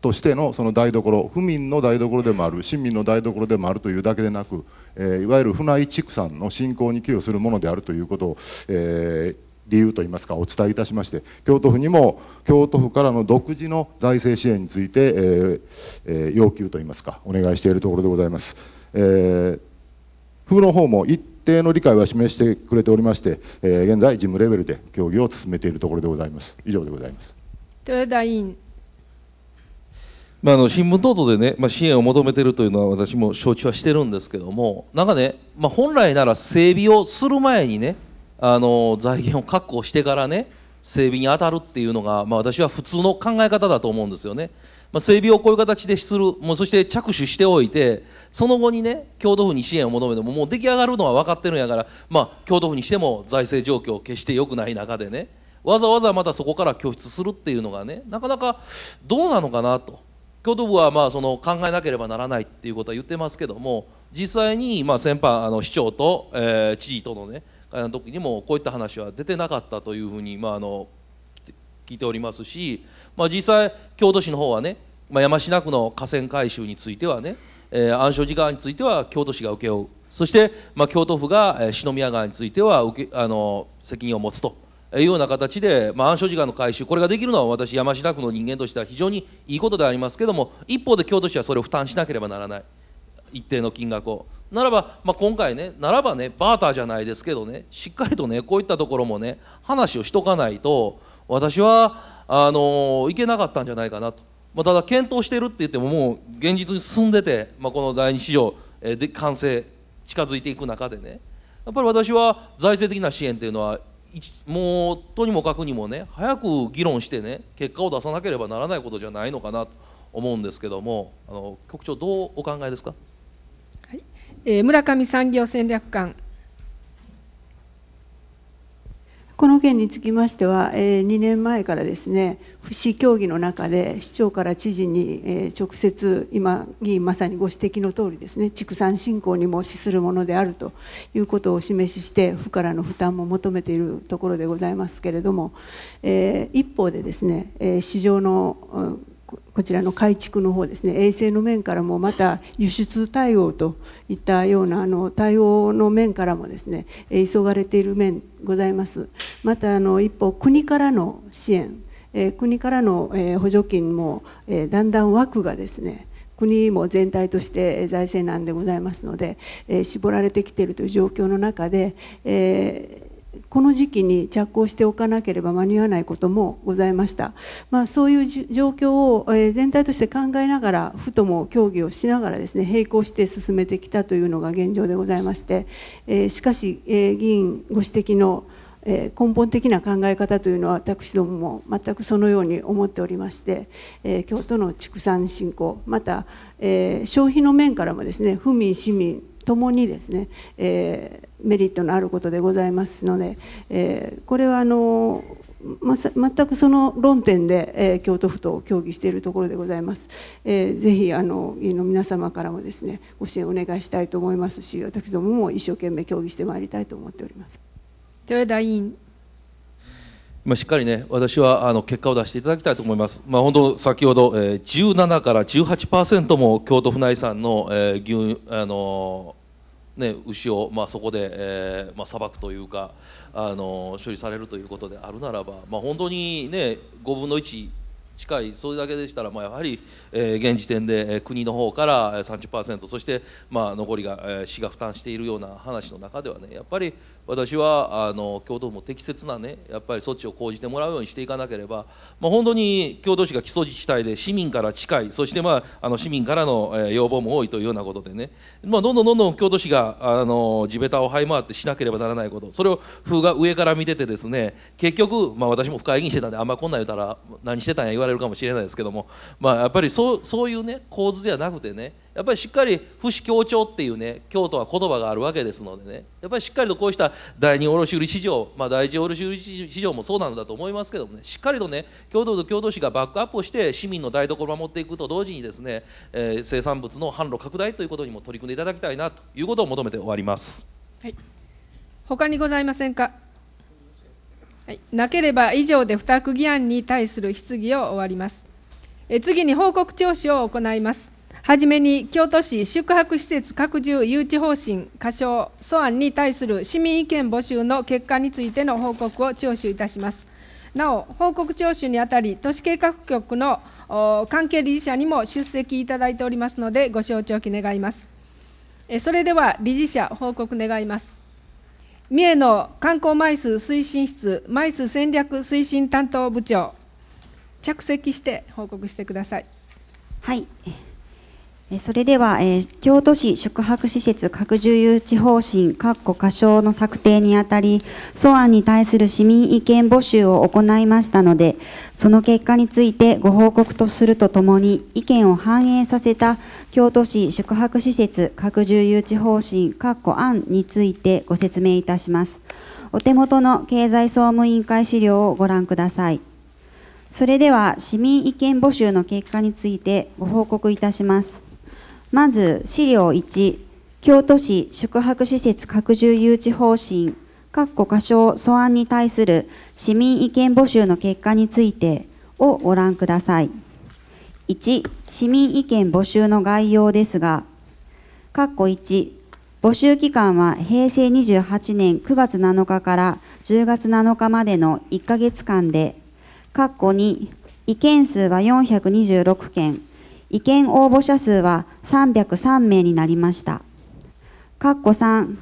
としてのその台所府民の台所でもある市民の台所でもあるというだけでなく、えー、いわゆる船井畜産の振興に寄与するものであるということを、えー、理由といいますかお伝えいたしまして京都府にも京都府からの独自の財政支援について、えーえー、要求といいますかお願いしているところでございます。えー、府の方も一定の理解は示してくれておりまして、えー、現在事務レベルで協議を進めているところでございます以上でございます豊田委員まあ、あの新聞等々でね、まあ、支援を求めているというのは私も承知はしてるんですけどもなんかね、まあ、本来なら整備をする前にねあの財源を確保してからね整備に当たるっていうのが、まあ、私は普通の考え方だと思うんですよね。まあ、整備をこういう形でするもうそして着手しておいてその後にね京都府に支援を求めてももう出来上がるのは分かってるんやから、まあ、京都府にしても財政状況決して良くない中でねわざわざまたそこから拠出するっていうのがねなかなかどうなのかなと京都府はまあその考えなければならないっていうことは言ってますけども実際にまあ先般あの市長と、えー、知事とのね会談の時にもこういった話は出てなかったというふうに、まあ、あの聞いておりますしまあ、実際京都市の方はね、まあ、山科区の河川改修についてはね、えー、暗証寺川については京都市が請け負うそして、まあ、京都府が、え篠宮川についてはあの責任を持つというような形で、まあ、暗証寺川の改修これができるのは私山科区の人間としては非常にいいことでありますけども一方で京都市はそれを負担しなければならない一定の金額を。ならば、まあ、今回ね、ならばね、バーターじゃないですけどね、しっかりとね、こういったところもね、話をしとかないと、私はあのいけなかったんじゃないかなと、まあ、ただ検討しているって言ってももう現実に進んでて、まあ、この第2市場、えで完成近づいていく中でねやっぱり私は財政的な支援というのはもうとにもかくにもね早く議論してね結果を出さなければならないことじゃないのかなと思うんですけどもあの局長どうお考えですか、はいえー、村上産業戦略官この件につきましては、えー、2年前からですね、府市協議の中で、市長から知事に、えー、直接、今、議員まさにご指摘の通りですね、畜産振興にも資するものであるということをお示しして、府からの負担も求めているところでございますけれども、えー、一方でですね、え市場の、うんこちらの改築の方ですね衛生の面からもまた輸出対応といったようなあの対応の面からもですね急がれている面ございますまたあの一方国からの支援、え国からの、え補助金も、えだんだん枠がですね国も全体として財政難でございますので、え絞られてきているという状況の中で、えーこの時期に着工しておかなければ間に合わないこともございました、まあ、そういう状況を全体として考えながら府とも協議をしながらですね並行して進めてきたというのが現状でございましてしかし議員ご指摘のえ根本的な考え方というのは私どもも全くそのように思っておりまして、え京都の畜産振興また、え消費の面からもですね府民市民ともにですね、えメリットのあることでございますので、えこれはあの全くその論点で、え京都府と協議しているところでございます、えー、ぜひあの議員の皆様からもですねご支援お願いしたいと思いますし私どもも一生懸命協議してまいりたいと思っておりますましっかりね、私はあの結果を出していただきたいと思います。まあ、本当、先ほど、えー、17から18%も京都府内産の、えー、牛、あのー、ね、牛を、まあ、そこで、えーまあ、裁くというか、あのー、処理されるということであるならば、まあ、本当にね、5分の1近い、それだけでしたら、まあ、やはり、えー、現時点で、えー、国の方から30%、そして、まあ、残りが、えー、市が負担しているような話の中ではね、やっぱり私はあの京都府も適切なねやっぱり措置を講じてもらうようにしていかなければ、まあ、本当に京都市が基礎自治体で市民から近いそして、まあ、あの市民からの、え要望も多いというようなことでね、まあ、どんどんどんどん京都市があの地べたを這い回ってしなければならないことそれを風が上から見ててですね結局、まあ、私も不会議してたんであんまこんなん言ったら何してたんや言われるかもしれないですけども、まあ、やっぱりそうそういうね構図じゃなくてねやっぱりしっかり不死協調っていうね京都は言葉があるわけですのでねやっぱりしっかりとこうした第二卸売市場、まあ、第一卸売市場もそうなんだと思いますけどもねしっかりとね京都と京都市がバックアップをして市民の台所を守っていくと同時にですね、えー、生産物の販路拡大ということにも取り組んでいただきたいなということを求めて終わります。はい、他にございませんかはい、なければ以上で不託議案に対する質疑を終わります。え次に報告聴取を行います。はじめに京都市宿泊施設拡充誘致方針過小素案に対する市民意見募集の結果についての報告を聴取いたします。なお、報告聴取にあたり、都市計画局の関係理事者にも出席いただいておりますので、ご承知おき願います。それでは、理事者、報告願います。三重の観光枚数推進室、枚数戦略推進担当部長、着席して報告してください。はいそれでは、えー、京都市宿泊施設拡充誘致方針、確保過小の策定にあたり、素案に対する市民意見募集を行いましたので、その結果についてご報告とするとともに、意見を反映させた京都市宿泊施設拡充誘致方針、確保案についてご説明いたします。お手元の経済総務委員会資料をご覧ください。それでは、市民意見募集の結果についてご報告いたします。まず資料1、京都市宿泊施設拡充誘致方針、各国過唱素案に対する市民意見募集の結果についてをご覧ください。1、市民意見募集の概要ですが、括弧1、募集期間は平成28年9月7日から10月7日までの1ヶ月間で、括弧2、意見数は426件、意見応募者数は303名になりました。かっこ3、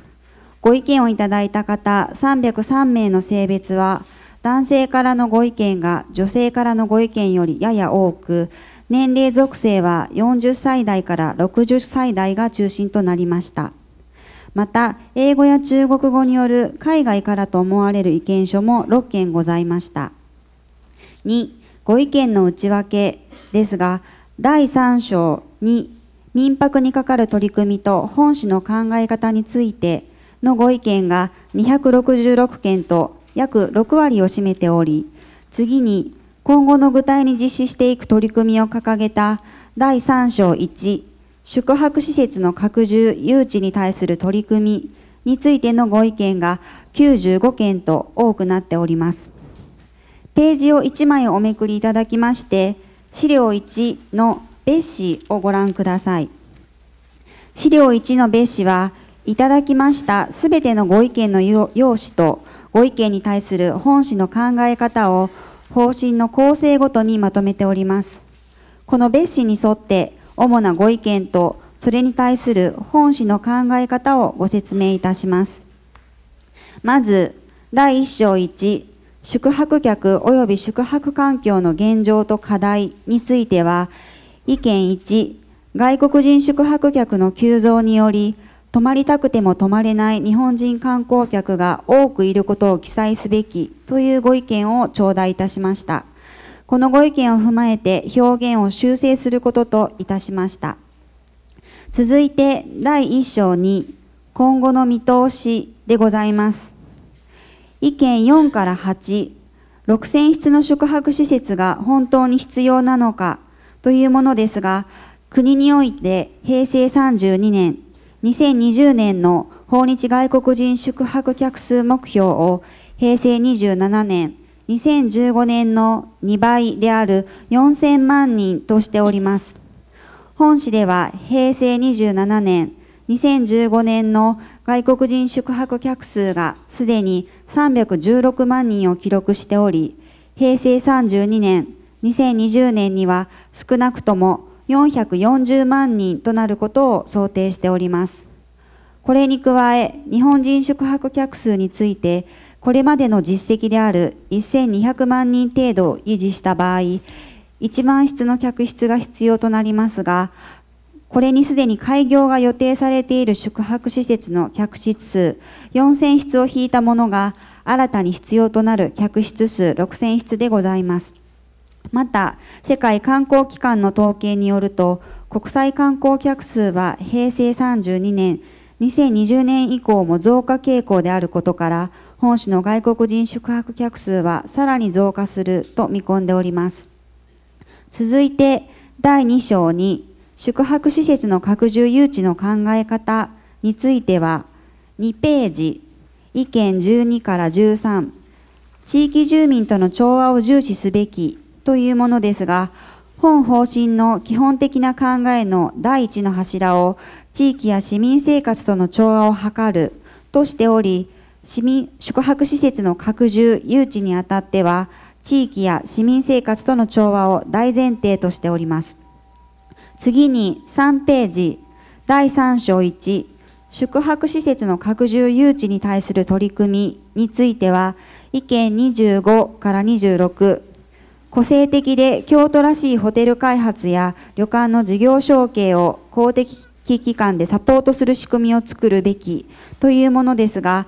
ご意見をいただいた方303名の性別は、男性からのご意見が女性からのご意見よりやや多く、年齢属性は40歳代から60歳代が中心となりました。また、英語や中国語による海外からと思われる意見書も6件ございました。2、ご意見の内訳ですが、第3章に民泊にかかる取り組みと本市の考え方についてのご意見が266件と約6割を占めており、次に今後の具体に実施していく取り組みを掲げた第3章1、宿泊施設の拡充・誘致に対する取り組みについてのご意見が95件と多くなっております。ページを1枚おめくりいただきまして、資料1の別紙をご覧ください。資料1の別紙は、いただきましたすべてのご意見の用紙と、ご意見に対する本紙の考え方を方針の構成ごとにまとめております。この別紙に沿って主なご意見とそれに対する本紙の考え方をご説明いたします。まず、第1章1、宿泊客及び宿泊環境の現状と課題については、意見1、外国人宿泊客の急増により、泊まりたくても泊まれない日本人観光客が多くいることを記載すべきというご意見を頂戴いたしました。このご意見を踏まえて表現を修正することといたしました。続いて第1章に今後の見通しでございます。意見4から8、6000室の宿泊施設が本当に必要なのかというものですが、国において平成32年、2020年の訪日外国人宿泊客数目標を平成27年、2015年の2倍である4000万人としております。本市では平成27年、2015年の外国人宿泊客数がすでに316万人を記録しており、平成32年、2020年には少なくとも440万人となることを想定しております。これに加え、日本人宿泊客数について、これまでの実績である1200万人程度を維持した場合、1万室の客室が必要となりますが、これにすでに開業が予定されている宿泊施設の客室数4000室を引いたものが新たに必要となる客室数6000室でございます。また、世界観光機関の統計によると、国際観光客数は平成32年、2020年以降も増加傾向であることから、本市の外国人宿泊客数はさらに増加すると見込んでおります。続いて、第2章に宿泊施設の拡充誘致の考え方については、2ページ、意見12から13、地域住民との調和を重視すべきというものですが、本方針の基本的な考えの第一の柱を地域や市民生活との調和を図るとしており、市民宿泊施設の拡充、誘致にあたっては、地域や市民生活との調和を大前提としております。次に3ページ、第3章1、宿泊施設の拡充誘致に対する取り組みについては、意見25から26、個性的で京都らしいホテル開発や旅館の事業承継を公的機関でサポートする仕組みを作るべきというものですが、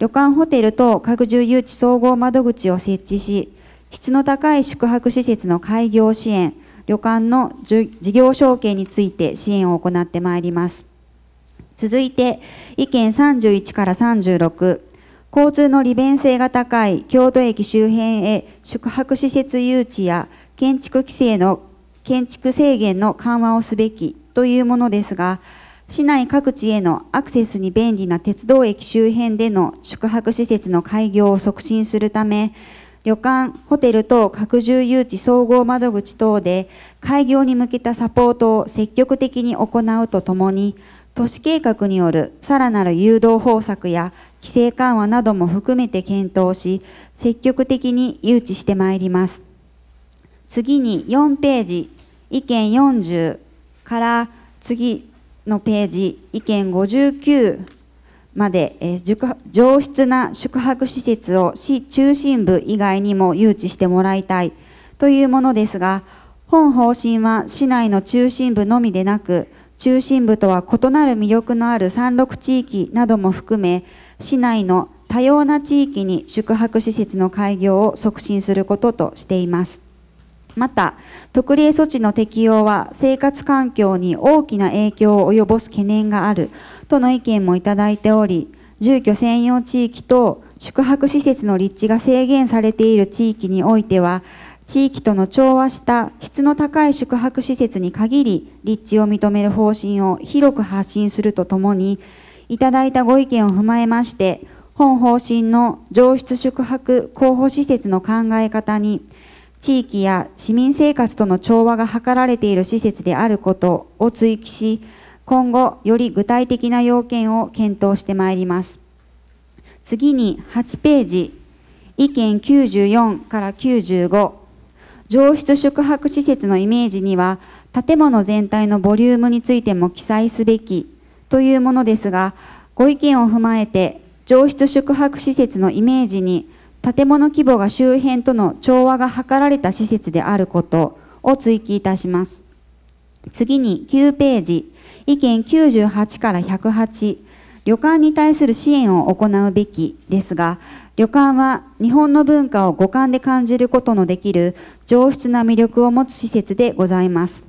旅館ホテルと拡充誘致総合窓口を設置し、質の高い宿泊施設の開業支援、旅館の事業承継について支援を行ってまいります。続いて、意見31から36、交通の利便性が高い京都駅周辺へ宿泊施設誘致や建築規制の建築制限の緩和をすべきというものですが、市内各地へのアクセスに便利な鉄道駅周辺での宿泊施設の開業を促進するため、旅館、ホテル等拡充誘致総合窓口等で開業に向けたサポートを積極的に行うとともに、都市計画によるさらなる誘導方策や規制緩和なども含めて検討し、積極的に誘致してまいります。次に4ページ、意見40から次のページ、意見59、まで、えー、上質な宿泊施設を市中心部以外にも誘致してもらいたいというものですが、本方針は市内の中心部のみでなく、中心部とは異なる魅力のある山麓地域なども含め、市内の多様な地域に宿泊施設の開業を促進することとしています。また、特例措置の適用は生活環境に大きな影響を及ぼす懸念があるとの意見もいただいており、住居専用地域と宿泊施設の立地が制限されている地域においては、地域との調和した質の高い宿泊施設に限り立地を認める方針を広く発信するとともに、いただいたご意見を踏まえまして、本方針の上質宿泊候補施設の考え方に、地域や市民生活との調和が図られている施設であることを追記し、今後より具体的な要件を検討してまいります。次に8ページ、意見94から95、上質宿泊施設のイメージには、建物全体のボリュームについても記載すべきというものですが、ご意見を踏まえて、上質宿泊施設のイメージに建物規模が周辺との調和が図られた施設であることを追記いたします。次に9ページ、意見98から108、旅館に対する支援を行うべきですが、旅館は日本の文化を五感で感じることのできる上質な魅力を持つ施設でございます。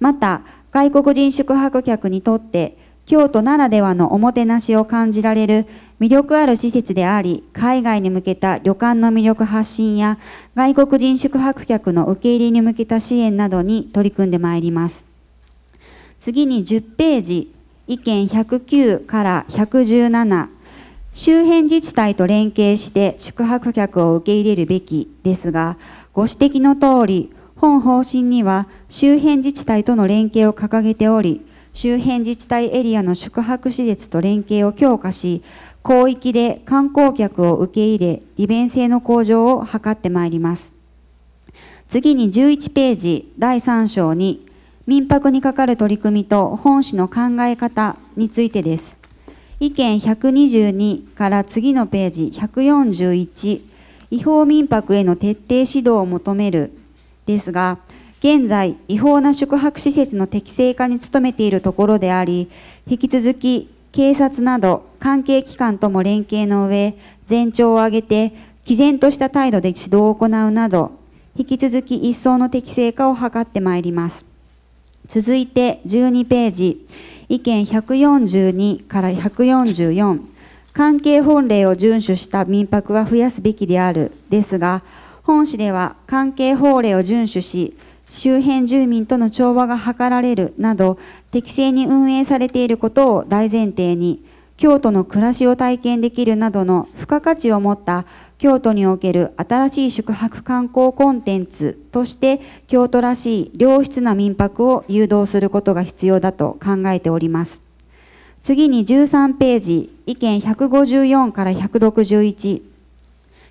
また、外国人宿泊客にとって、京都ならではのおもてなしを感じられる魅力ある施設であり、海外に向けた旅館の魅力発信や、外国人宿泊客の受け入れに向けた支援などに取り組んでまいります。次に10ページ、意見109から117、周辺自治体と連携して宿泊客を受け入れるべきですが、ご指摘の通り、本方針には周辺自治体との連携を掲げており、周辺自治体エリアの宿泊施設と連携を強化し、広域で観光客を受け入れ、利便性の向上を図ってまいります。次に11ページ第3章に民泊にかかる取り組みと本市の考え方についてです。意見122から次のページ141違法民泊への徹底指導を求めるですが現在違法な宿泊施設の適正化に努めているところであり引き続き警察など関係機関とも連携の上、全長を挙げて、毅然とした態度で指導を行うなど、引き続き一層の適正化を図ってまいります。続いて12ページ、意見142から144、関係本令を遵守した民泊は増やすべきである、ですが、本市では関係法令を遵守し、周辺住民との調和が図られるなど適正に運営されていることを大前提に京都の暮らしを体験できるなどの付加価値を持った京都における新しい宿泊観光コンテンツとして京都らしい良質な民泊を誘導することが必要だと考えております次に13ページ意見154から161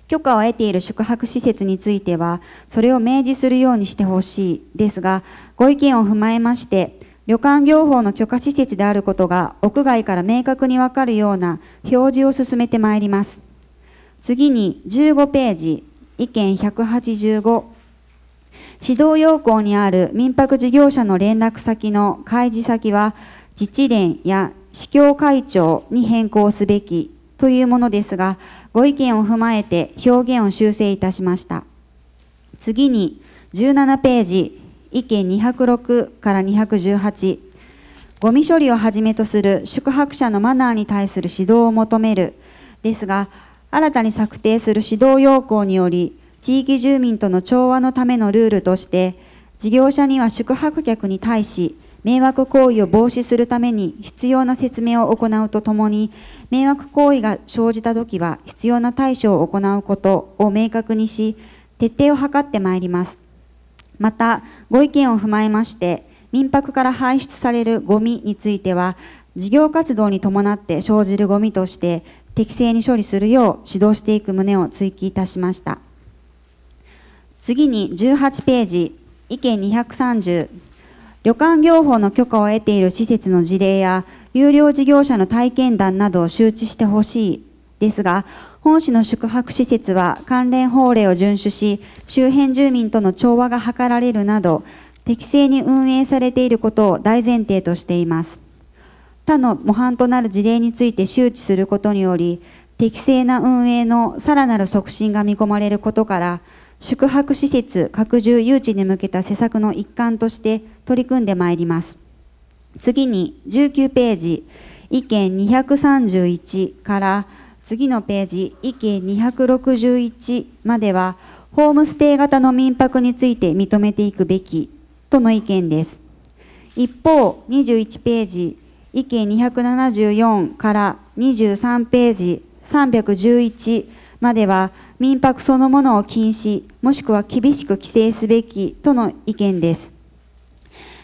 許可を得ている宿泊施設については、それを明示するようにしてほしいですが、ご意見を踏まえまして、旅館業法の許可施設であることが屋外から明確にわかるような表示を進めてまいります。次に15ページ、意見185。指導要項にある民泊事業者の連絡先の開示先は、自治連や市協会長に変更すべきというものですが、ご意見を踏まえて表現を修正いたしました。次に、17ページ、意見206から218、ゴミ処理をはじめとする宿泊者のマナーに対する指導を求める、ですが、新たに策定する指導要項により、地域住民との調和のためのルールとして、事業者には宿泊客に対し、迷惑行為を防止するために必要な説明を行うとともに、迷惑行為が生じたときは必要な対処を行うことを明確にし、徹底を図ってまいります。また、ご意見を踏まえまして、民泊から排出されるゴミについては、事業活動に伴って生じるゴミとして適正に処理するよう指導していく旨を追記いたしました。次に18ページ、意見230、旅館業法の許可を得ている施設の事例や、有料事業者の体験談などを周知してほしいですが、本市の宿泊施設は関連法令を遵守し、周辺住民との調和が図られるなど、適正に運営されていることを大前提としています。他の模範となる事例について周知することにより、適正な運営のさらなる促進が見込まれることから、宿泊施設拡充誘致に向けた施策の一環として取り組んでまいります。次に19ページ、意見231から次のページ、意見261までは、ホームステイ型の民泊について認めていくべきとの意見です。一方、21ページ、意見274から23ページ、311までは、民泊そのものを禁止、もしくは厳しく規制すべきとの意見です。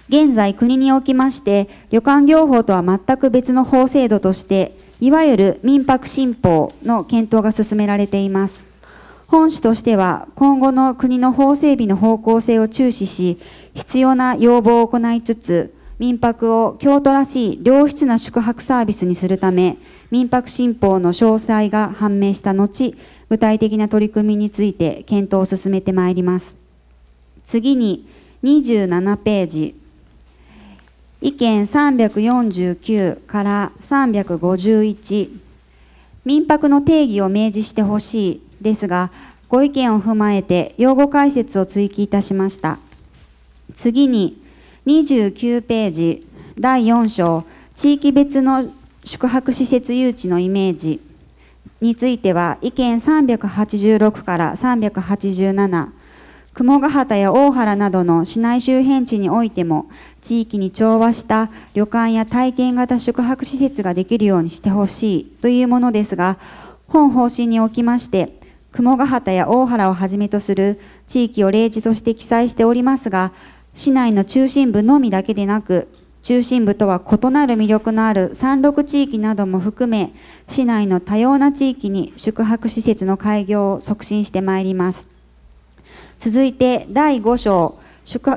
現在国におきまして、旅館業法とは全く別の法制度として、いわゆる民泊新法の検討が進められています。本市としては今後の国の法整備の方向性を注視し、必要な要望を行いつつ、民泊を京都らしい良質な宿泊サービスにするため、民泊新法の詳細が判明した後、具体的な取り組みについて検討を進めてまいります。次に27ページ、意見349から351、民泊の定義を明示してほしいですが、ご意見を踏まえて用語解説を追記いたしました。次に29ページ、第4章、地域別の宿泊施設誘致のイメージ。については意見386から387雲ヶ畑や大原などの市内周辺地においても地域に調和した旅館や体験型宿泊施設ができるようにしてほしいというものですが本方針におきまして雲ヶ畑や大原をはじめとする地域を例示として記載しておりますが市内の中心部のみだけでなく中心部とは異なる魅力のある山麓地域なども含め、市内の多様な地域に宿泊施設の開業を促進してまいります。続いて第5章、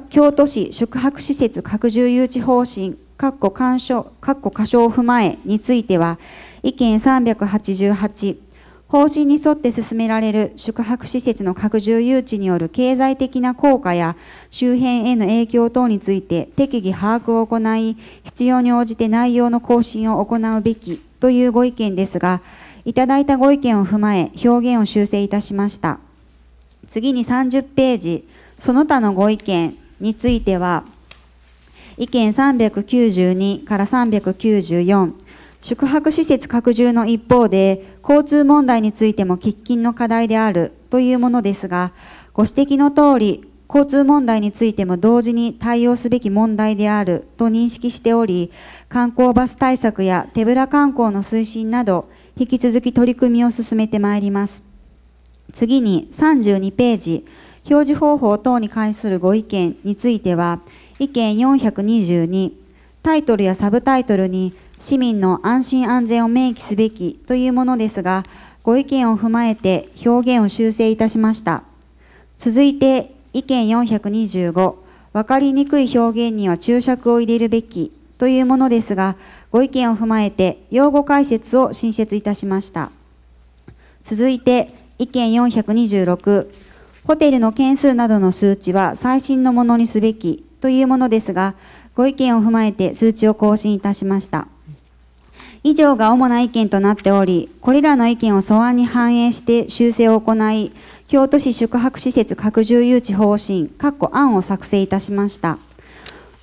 京都市宿泊施設拡充誘致方針、括弧干渉、括弧過小を踏まえについては、意見388、方針に沿って進められる宿泊施設の拡充誘致による経済的な効果や周辺への影響等について適宜把握を行い、必要に応じて内容の更新を行うべきというご意見ですが、いただいたご意見を踏まえ、表現を修正いたしました。次に30ページ、その他のご意見については、意見392から394、宿泊施設拡充の一方で、交通問題についても喫緊の課題であるというものですが、ご指摘の通り、交通問題についても同時に対応すべき問題であると認識しており、観光バス対策や手ぶら観光の推進など、引き続き取り組みを進めてまいります。次に32ページ、表示方法等に関するご意見については、意見422、タイトルやサブタイトルに市民の安心安全を明記すべきというものですが、ご意見を踏まえて表現を修正いたしました。続いて意見425、わかりにくい表現には注釈を入れるべきというものですが、ご意見を踏まえて用語解説を新設いたしました。続いて意見426、ホテルの件数などの数値は最新のものにすべきというものですが、ご意見を踏まえて数値を更新いたしました。以上が主な意見となっており、これらの意見を素案に反映して修正を行い、京都市宿泊施設拡充誘致方針、括弧案を作成いたしました。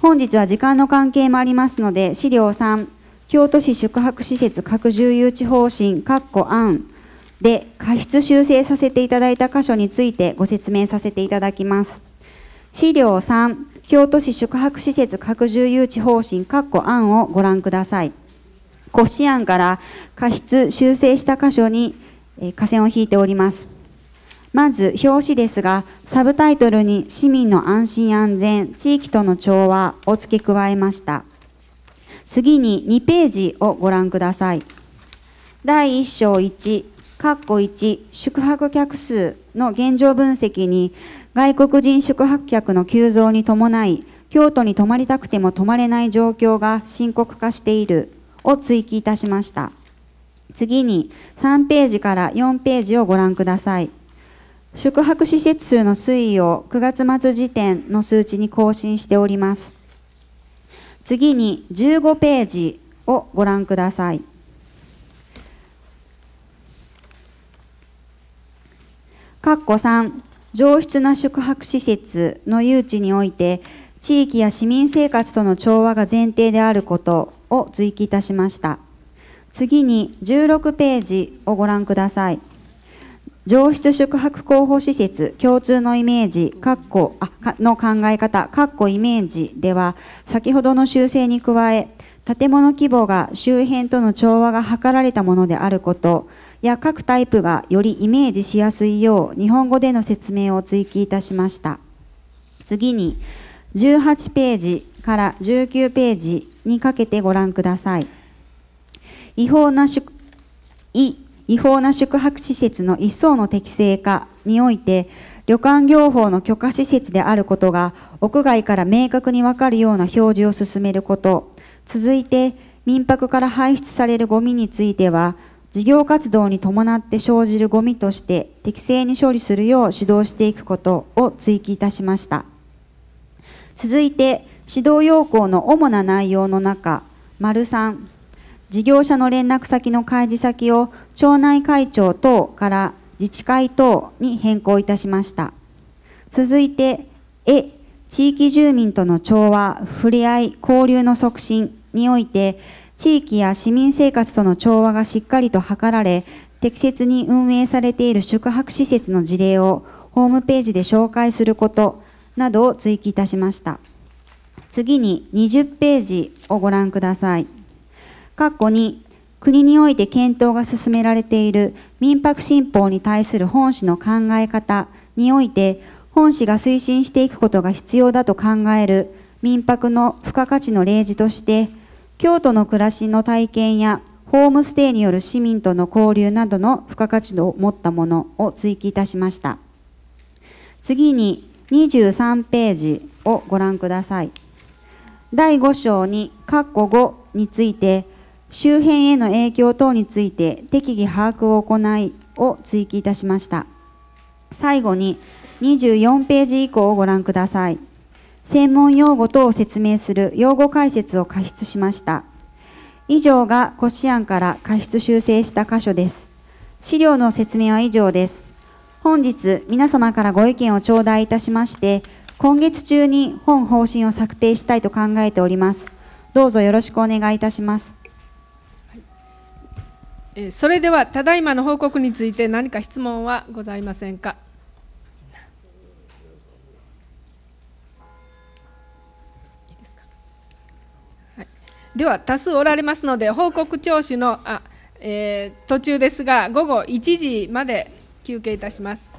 本日は時間の関係もありますので、資料3、京都市宿泊施設拡充誘致方針、括弧案で過失修正させていただいた箇所についてご説明させていただきます。資料3、京都市宿泊施設拡充誘致方針括弧案をご覧ください。骨子案から過失修正した箇所に下線を引いております。まず表紙ですが、サブタイトルに市民の安心安全、地域との調和を付け加えました。次に2ページをご覧ください。第1章1、括弧1、宿泊客数の現状分析に、外国人宿泊客の急増に伴い、京都に泊まりたくても泊まれない状況が深刻化しているを追記いたしました。次に3ページから4ページをご覧ください。宿泊施設数の推移を9月末時点の数値に更新しております。次に15ページをご覧ください。括弧3上質な宿泊施設の誘致において、地域や市民生活との調和が前提であることを追記いたしました。次に16ページをご覧ください。上質宿泊広報施設共通のイメージの考え方イメージでは先ほどの修正に加え建物規模が周辺との調和が図られたものであることや各タイプがよりイメージしやすいよう日本語での説明を追記いたしました次に18ページから19ページにかけてご覧ください違法な宿違法な宿泊施設の一層の適正化において旅館業法の許可施設であることが屋外から明確にわかるような表示を進めること続いて民泊から排出されるゴミについては事業活動に伴って生じるゴミとして適正に処理するよう指導していくことを追記いたしました。続いて、指導要項の主な内容の中、丸3、事業者の連絡先の開示先を町内会長等から自治会等に変更いたしました。続いて、え、地域住民との調和、触れ合い、交流の促進において、地域や市民生活との調和がしっかりと図られ、適切に運営されている宿泊施設の事例をホームページで紹介することなどを追記いたしました。次に20ページをご覧ください。括弧に国において検討が進められている民泊新法に対する本市の考え方において、本市が推進していくことが必要だと考える民泊の付加価値の例示として、京都の暮らしの体験やホームステイによる市民との交流などの付加価値を持ったものを追記いたしました次に23ページをご覧ください第5章に括弧5について周辺への影響等について適宜把握を行いを追記いたしました最後に24ページ以降をご覧ください。専門用語等を説明する用語解説を加筆しました。以上が骨子案から加筆修正した箇所です。資料の説明は以上です。本日皆様からご意見を頂戴いたしまして、今月中に本方針を策定したいと考えております。どうぞよろしくお願いいたします。それではただいまの報告について何か質問はございませんか。では多数おられますので報告聴取のあ、えー、途中ですが午後1時まで休憩いたします。